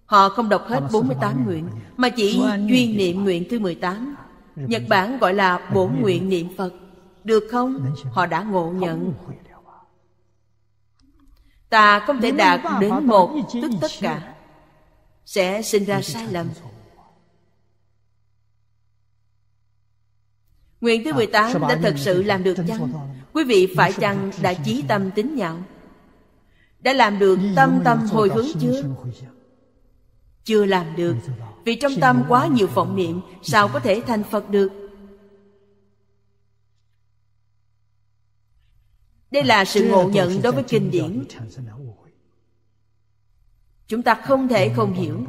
Họ không đọc hết 48 nguyện Mà chỉ chuyên niệm nguyện thứ 18 à, Nhật Bản gọi là bổ nguyện niệm Phật Được không? Họ đã ngộ nhận ta không thể đạt đến một tức tất cả sẽ sinh ra sai lầm Nguyện à, thứ 18 đã thật sự làm được chăng? Quý vị phải chăng đã chí tâm tín nhạo? Đã làm được tâm tâm hồi hướng chưa? Chưa làm được Vì trong tâm quá nhiều vọng niệm Sao có thể thành Phật được? đây là sự ngộ nhận đối với kinh điển chúng ta không thể không hiểu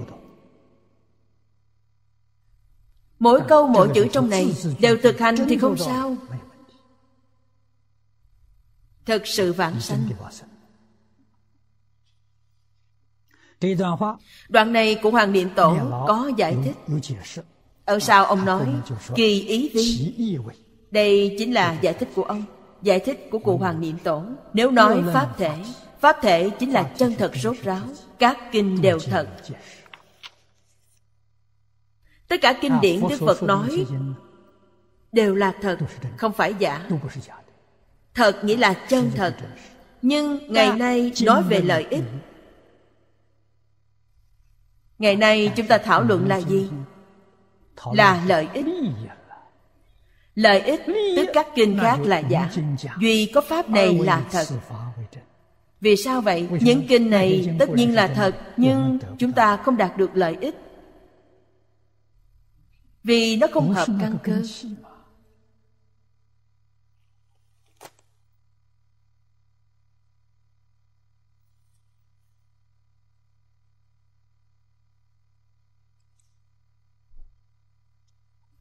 mỗi câu mỗi chữ trong này đều thực hành thì không sao thật sự vãng sanh đoạn này của hoàng niệm tổ có giải thích ở sao ông à, nói kỳ ý vi đây chính là giải thích của ông giải thích của cụ hoàng niệm tổ nếu nói pháp thể pháp thể chính là chân thật rốt ráo các kinh đều thật tất cả kinh à, điển đức phật nói đều là thật không phải giả thật nghĩa là chân thật nhưng ngày dạ. nay nói về lợi ích ngày nay dạ. chúng ta thảo luận dạ. là gì là lợi ích lợi ích tức các kinh khác là giả duy có pháp này là thật vì sao vậy những kinh này tất nhiên là thật nhưng chúng ta không đạt được lợi ích vì nó không hợp căn cơ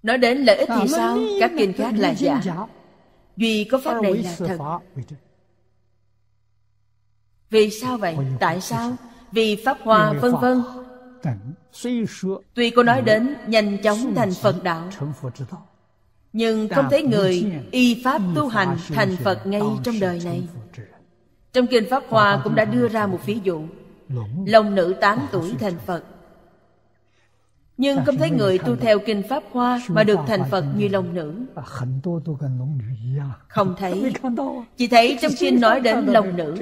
Nói đến lợi ích thì sao? Các kinh khác là dạ. giả. Duy có pháp này là thật. Vì sao vậy? Tại sao? Vì Pháp Hoa vân vân. Tuy cô nói đến nhanh chóng thành Phật đạo, nhưng không thấy người y Pháp tu hành thành Phật ngay trong đời này. Trong Kinh Pháp Hoa cũng đã đưa ra một ví dụ. Lòng nữ 8 tuổi thành Phật nhưng không thấy người tu theo kinh pháp hoa mà được thành phật như long nữ không thấy chỉ thấy trong kinh nói đến long nữ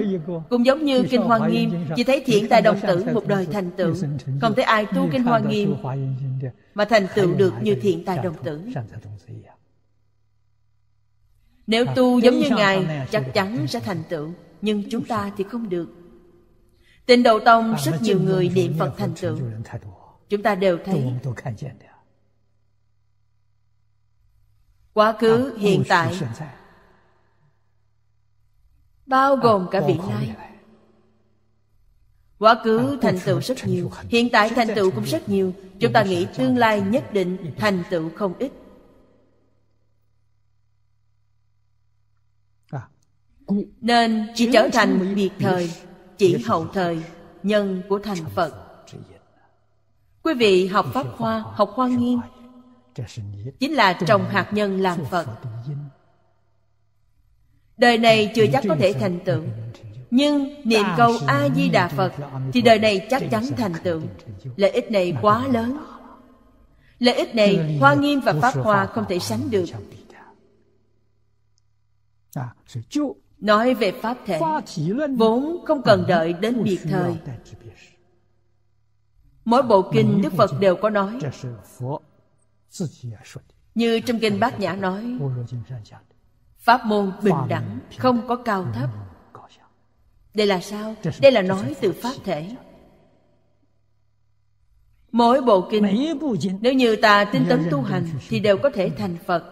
cũng giống như kinh hoa nghiêm chỉ thấy thiện tài đồng tử một đời thành tựu không thấy ai tu kinh hoa nghiêm mà thành tựu được như thiện tài đồng tử nếu tu giống như ngài chắc chắn sẽ thành tựu nhưng chúng ta thì không được tịnh đầu tông rất nhiều người niệm phật thành tựu chúng ta đều thấy quá khứ hiện tại bao gồm cả vị lai quá khứ thành tựu rất nhiều hiện tại thành tựu cũng rất nhiều chúng ta nghĩ tương lai nhất định thành tựu không ít à. nên chỉ trở thành biệt thời chỉ hậu thời nhân của thành phật quý vị học pháp hoa học hoa nghiêm chính là trồng hạt nhân làm phật đời này chưa chắc có thể thành tựu nhưng niệm câu a di đà phật thì đời này chắc chắn thành tựu lợi ích này quá lớn lợi ích này hoa nghiêm và pháp hoa không thể sánh được nói về pháp thể vốn không cần đợi đến biệt thời Mỗi bộ kinh Đức Phật đều có nói Như trong kinh Bát Nhã nói Pháp môn bình đẳng Không có cao thấp Đây là sao? Đây là nói từ Pháp thể Mỗi bộ kinh Nếu như ta tin tấn tu hành Thì đều có thể thành Phật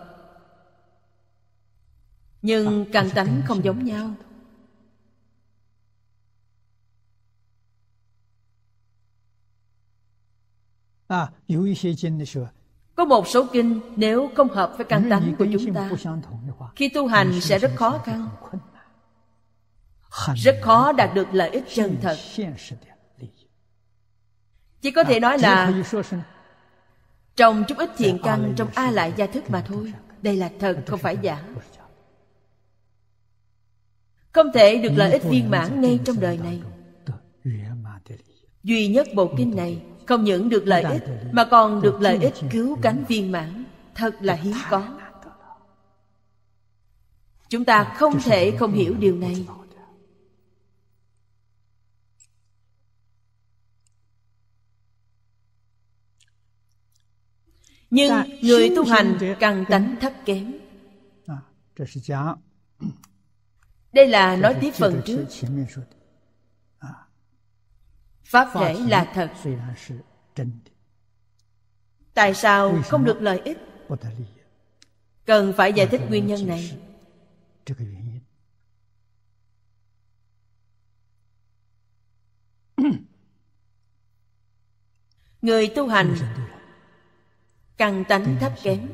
Nhưng căn tánh không giống nhau Có một số kinh nếu không hợp với căn tánh của chúng ta, khi tu hành sẽ rất khó khăn, rất khó đạt được lợi ích chân thật. Chỉ có thể nói là trong chút ít thiện căn trong a lại gia thức mà thôi. Đây là thật, không phải giả. Không thể được lợi ích viên mãn ngay trong đời này. Duy nhất bộ kinh này không những được lợi ích mà còn được lợi ích cứu cánh viên mãn thật là hiếm có chúng ta không thể không hiểu điều này nhưng dạ, người tu hành càng tánh thấp kém dạ, đây là nói tiếp phần trước pháp thể là thật tại sao không được lợi ích cần phải giải thích nguyên nhân này người tu hành căng tánh thấp kém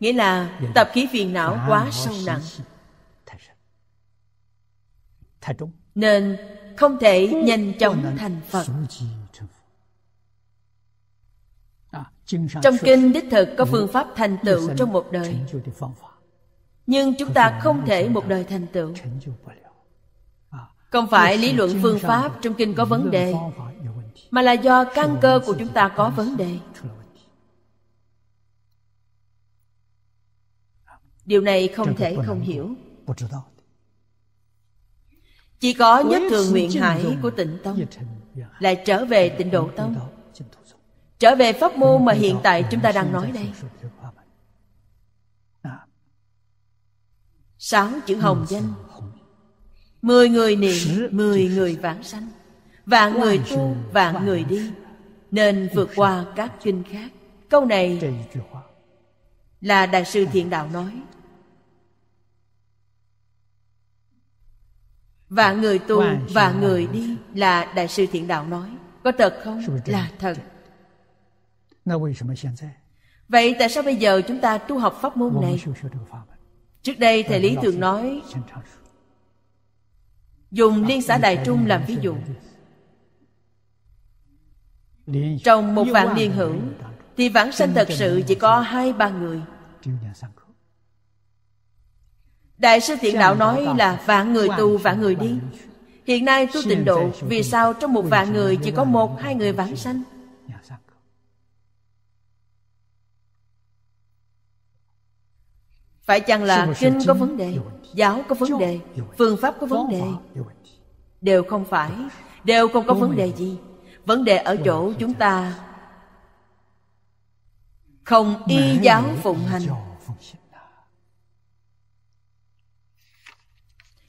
nghĩa là tập khí phiền não quá sâu nặng nên không thể nhanh chóng thành phật à, trong kinh đích thực có phương pháp thành tựu trong một đời nhưng chúng ta không thể một đời thành tựu à, không phải lý luận phương pháp trong kinh có vấn đề mà là do căn cơ của chúng ta có vấn đề điều này không thể không hiểu chỉ có nhất thường nguyện hải của tịnh tông dạ. lại trở về dạ, tịnh dạ, độ tông trở về pháp môn mà hiện tại chúng ta đang nói đây sáu chữ hồng danh mười người niệm mười người vãng sanh vạn người tu vạn người đi nên vượt qua các kinh khác câu này là đại sư thiện đạo nói và người tu và người đi là đại sư thiện đạo nói có thật không là thật vậy tại sao bây giờ chúng ta tu học pháp môn vâng, này trước đây thầy vâng, lý thường nói dùng liên xã đại trung làm ví dụ trong một vạn liên hữu thì vãng sanh thật sự chỉ có hai ba người Đại sư Thiện Đạo nói là vạn người tu vạn người đi Hiện nay tu tịnh độ Vì sao trong một vạn người chỉ có một hai người vãng sanh Phải chăng là kinh có vấn đề Giáo có vấn đề Phương pháp có vấn đề Đều không phải Đều không có vấn đề gì Vấn đề ở chỗ chúng ta Không y giáo phụng hành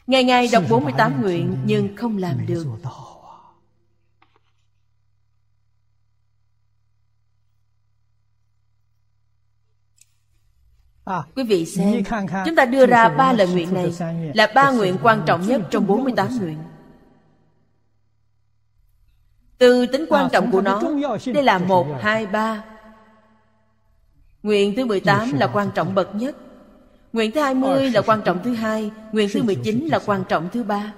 Ngày ngày đọc 48 nguyện nhưng không làm được à, Quý vị xem, chúng ta đưa ra ba lời nguyện này là ba nguyện quan trọng nhất trong 48 nguyện. Từ tính à, quan trọng của nó, đây là một, hai, ba. Nguyện thứ 18 là quan trọng bậc nhất. Nguyện thứ 20 là quan trọng thứ hai Nguyện thứ 19 là quan trọng thứ ba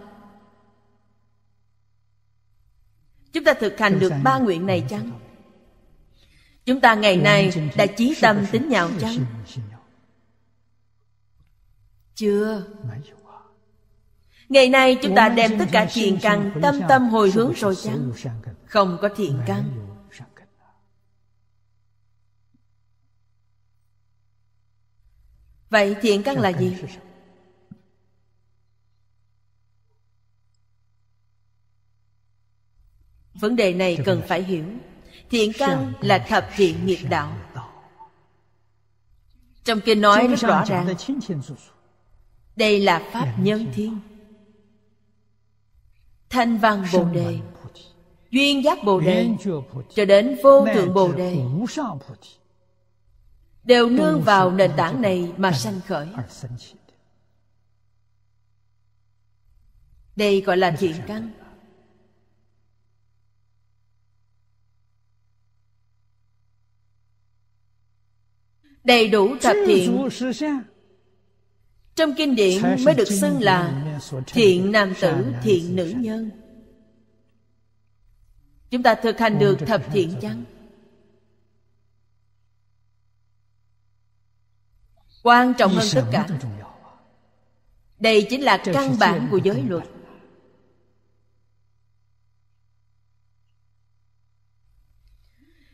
Chúng ta thực hành được ba nguyện này chăng? Chúng ta ngày nay đã chí tâm tính nhạo chăng? Chưa Ngày nay chúng ta đem tất cả thiện căn Tâm tâm hồi hướng rồi chăng? Không có thiện căn vậy thiện căn là gì vấn đề này cần phải hiểu thiện căn là thập thiện nghiệp đạo trong kinh nói rất rõ ràng đây là pháp nhân thiên thanh văn bồ đề duyên giác bồ đề cho đến vô thượng bồ đề đều nương vào nền tảng này mà sanh khởi đây gọi là thiện căn đầy đủ thập thiện trong kinh điển mới được xưng là thiện nam tử thiện nữ nhân chúng ta thực hành được thập thiện chăng quan trọng hơn tất cả đây chính là căn bản của giới luật à,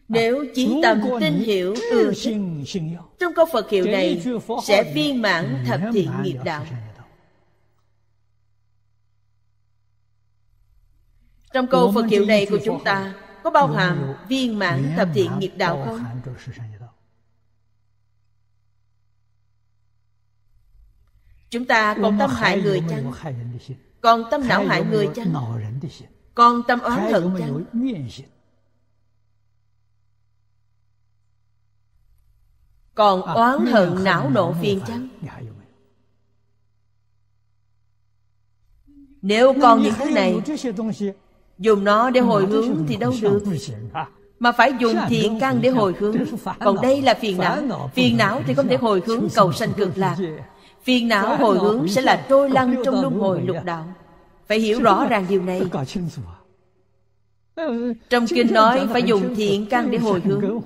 Nếu chí tâm tin hiểu ưa thích Trong câu Phật hiệu này Sẽ viên mãn thập thiện nghiệp đạo Trong câu Phật hiệu này của chúng ta Có bao hàm viên mãn thập thiện nghiệp đạo không? chúng ta còn tâm hại người chăng còn tâm não hại người chăng còn tâm oán hận chăng còn à, oán hận não nộ phiền chăng dạ, dạ, dạ. nếu còn những thứ này dùng nó để hồi hướng thì đâu được mà phải dùng thiện căn để hồi hướng còn đây là phiền não phiền não thì không thể hồi hướng cầu sanh cực lạc phiền não hồi hướng sẽ là trôi lăn trong luân hồi lục đạo phải hiểu rõ ràng điều này ờ, ừ, trong kinh nói phải dùng thiện căn để hồi hướng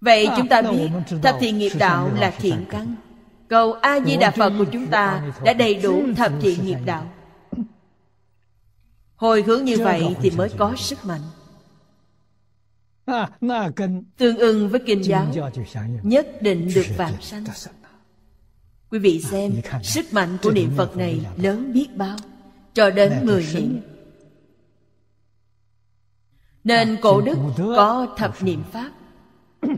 vậy à, chúng ta biết thập thiện nghiệp đạo là thiện căn cầu a di đà phật của chúng ta đã đầy đủ thập thiện nghiệp đạo hồi hướng như vậy thì mới có sức mạnh à, tương ứng với kinh giáo nhất định được vạn sanh Quý vị à, xem, sức mạnh của niệm Phật này lớn biết bao, cho đến 10 niệm. À, Nên cổ đức có thập niệm Pháp. [coughs]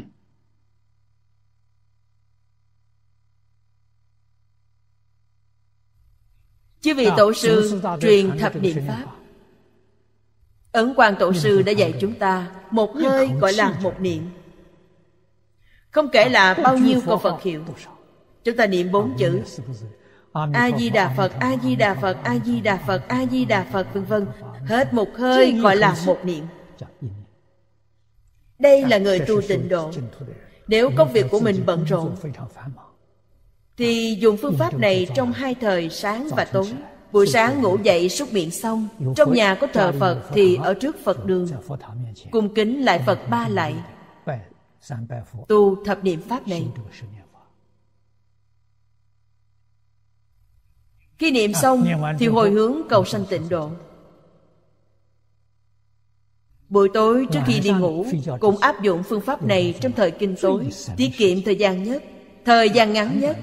Chứ vị tổ sư truyền thập niệm Pháp. Ấn quan Tổ sư đã dạy chúng ta một hơi gọi là một niệm. Không kể là bao nhiêu câu Phật hiệu chúng ta niệm bốn chữ a di đà phật a di đà phật a di đà phật a di đà phật vân vân hết một hơi gọi là một niệm dạ, đây dạ, là người tu tịnh độ nếu công dạ, việc của mình bận rộn thì dùng phương pháp này trong hai thời sáng và tối buổi sáng ngủ dậy súc miệng xong trong nhà có thờ phật thì ở trước phật đường cung kính lại phật ba lại tu thập niệm pháp này Khi niệm à, xong thì hồi hướng cầu sanh tịnh độ Buổi tối trước khi đi ngủ Cũng áp dụng phương pháp này trong thời kinh tối Tiết kiệm thời gian nhất Thời gian ngắn nhất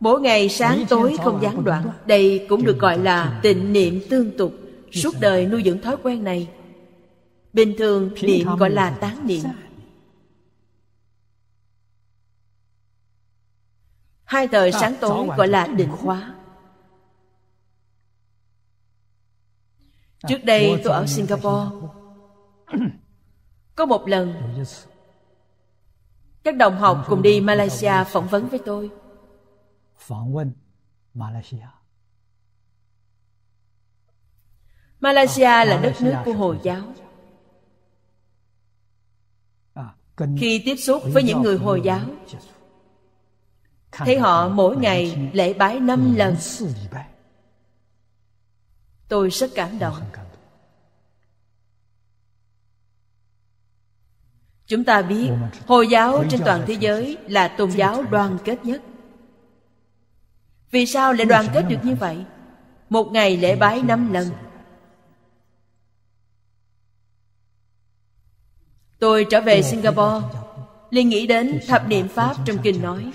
Mỗi ngày sáng tối không gián đoạn Đây cũng được gọi là tịnh niệm tương tục Suốt đời nuôi dưỡng thói quen này Bình thường niệm gọi là tán niệm Hai thời sáng tối gọi là định khóa Trước đây tôi ở Singapore [clears throat] Có một lần Các đồng học cùng đi Malaysia phỏng vấn với tôi Malaysia à, là đất nước của Hồi giáo à, Khi tiếp xúc với những người Hồi giáo Thấy họ mỗi ngày lễ bái năm ừ. lần tôi rất cảm động chúng ta biết hồi giáo trên toàn thế giới là tôn giáo đoàn kết nhất vì sao lại đoàn kết được như vậy một ngày lễ bái năm lần tôi trở về singapore liền nghĩ đến thập niệm pháp trong kinh nói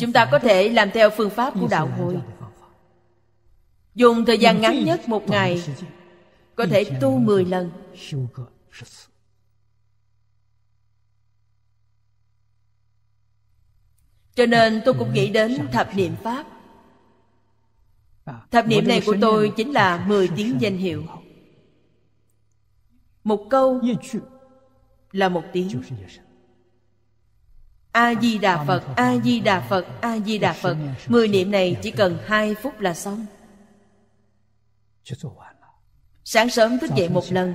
chúng ta có thể làm theo phương pháp của đạo hồi dùng thời gian ngắn nhất một ngày có thể tu 10 lần cho nên tôi cũng nghĩ đến à, thập niệm pháp thập niệm này của tôi chính là 10 tiếng danh hiệu một câu là một tiếng a di đà phật a di đà phật a di đà phật mười niệm này chỉ cần hai phút là xong sáng sớm thức dậy một lần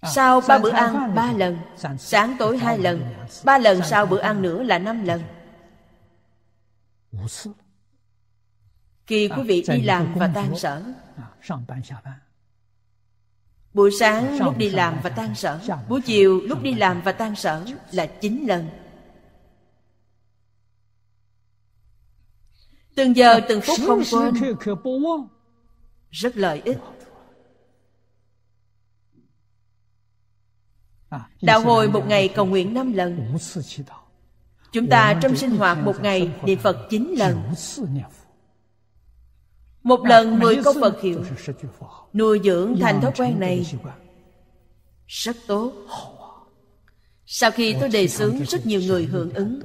à, sau ba bữa ăn ba lần sáng tối hai lần ba lần sau bữa ăn nữa là năm lần khi quý vị à, đi làm và tan sở à, buổi sáng lúc đi làm và tan sở buổi chiều lúc đi làm và tan sở là 9 lần từng giờ từng phút không quên rất lợi ích à, đạo hồi một ngày cầu nguyện 5 lần chúng ta trong sinh hoạt một ngày niệm phật 9 lần một lần mười câu Phật hiệu Nuôi dưỡng thành thói quen này Rất tốt Sau khi tôi đề xướng rất nhiều người hưởng ứng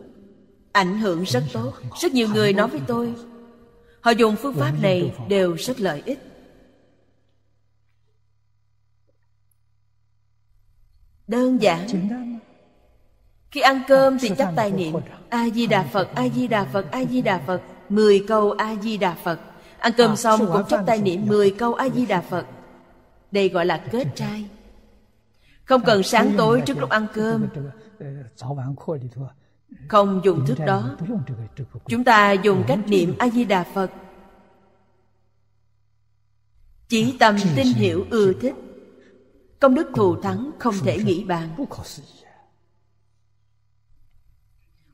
Ảnh hưởng rất tốt Rất nhiều người nói với tôi Họ dùng phương pháp này đều rất lợi ích Đơn giản Khi ăn cơm thì chắp tay niệm A-di-đà Phật, A-di-đà Phật, A-di-đà Phật mười câu A-di-đà Phật Ăn cơm xong cũng chắp tay niệm 10 câu A-di-đà Phật Đây gọi là kết trai Không cần sáng tối trước lúc ăn cơm Không dùng thức đó Chúng ta dùng cách niệm A-di-đà Phật Chỉ tâm tin hiểu ưa thích Công đức thù thắng không thể nghĩ bàn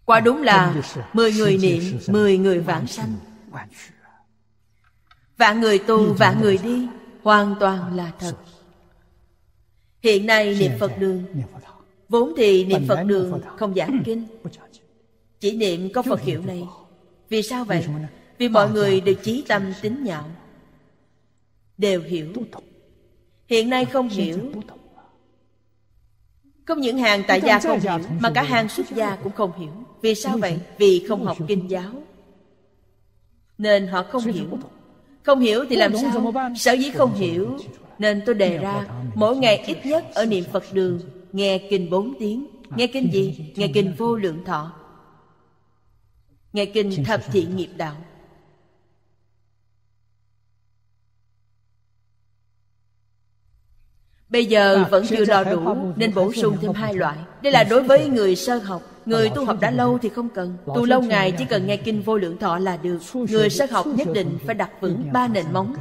Quả đúng là 10 người niệm 10 người vãng sanh vạn người tu vạn người đi hoàn toàn là thật hiện nay niệm phật đường vốn thì niệm phật đường không giảng ừ, kinh chỉ niệm có phật hiệu này vì sao vậy vì mọi người đều chí tâm tín nhạo đều hiểu hiện nay không hiểu không những hàng tại gia không hiểu mà cả hàng xuất gia cũng không hiểu vì sao vậy vì không học kinh giáo nên họ không hiểu không hiểu thì làm sao sở dĩ không hiểu nên tôi đề ra mỗi ngày ít nhất ở niệm phật đường nghe kinh bốn tiếng nghe kinh gì nghe kinh vô lượng thọ nghe kinh thập thiện nghiệp đạo bây giờ à, vẫn chưa lo đủ nên bổ sung thêm hai loại đây là đối với người sơ học Người tu học đã lâu thì không cần Tu lâu ngày chỉ cần nghe kinh vô lượng thọ là được Người sơ học nhất định phải đặt vững ba nền móng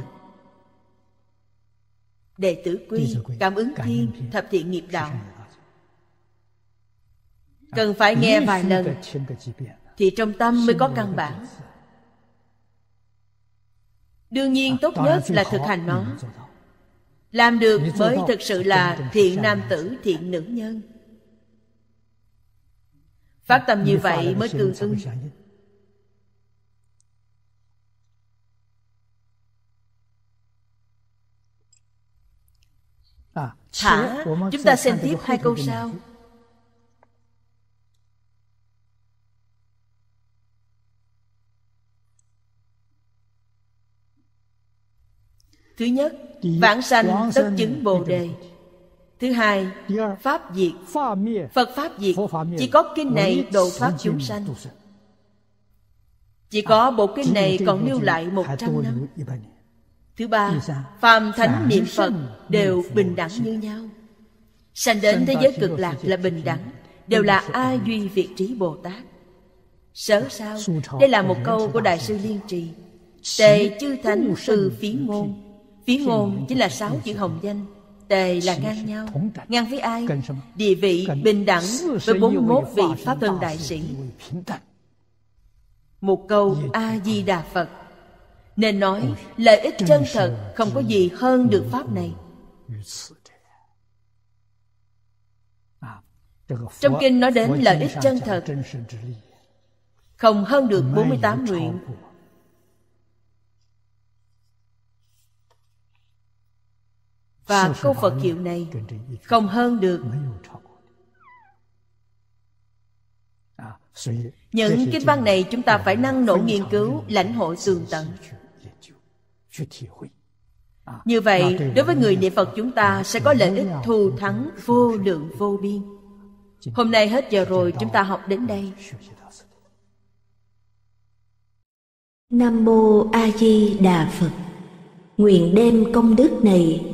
Đệ tử quy, cảm ứng thiên, thập thiện nghiệp đạo Cần à, phải nghe vài lần Thì trong tâm mới có căn bản Đương nhiên à, tốt nhất là thực hành nó Làm được mới thực sự là thiện nam tử, thiện nữ nhân phát tâm như vậy mới tương ưng thả à, chúng ta xem tiếp hai câu sau thứ nhất vãng sanh tất chứng bồ đề Thứ hai, Pháp diệt. Phật Pháp diệt. Chỉ có kinh này độ Pháp chúng sanh. Chỉ có bộ à, kinh này còn lưu lại 100 năm. Thứ ba, phàm thánh niệm Phật đều bình đẳng như nhau. Sanh đến thế giới cực lạc là bình đẳng, đều là A Duy Việt Trí Bồ Tát. Sớ sao, đây là một câu của Đại sư Liên Trì. Tề chư thánh từ phí ngôn. Phí ngôn chính là sáu chữ hồng danh tề là ngang nhau ngang với ai địa vị bình đẳng với 41 vị pháp thân đại sĩ một câu a di đà phật nên nói lợi ích chân thật không có gì hơn được pháp này à, trong kinh nói đến lợi ích chân thật không hơn được 48 nguyện và câu Phật hiệu này không hơn được. À, những kinh văn này chúng ta phải năng nổ nghiên cứu, lãnh hội tường tận. À, Như vậy, đối với người niệm Phật chúng ta sẽ có lợi ích thù thắng vô lượng vô biên. Hôm nay hết giờ rồi, chúng ta học đến đây. Nam Mô A Di Đà Phật Nguyện đem công đức này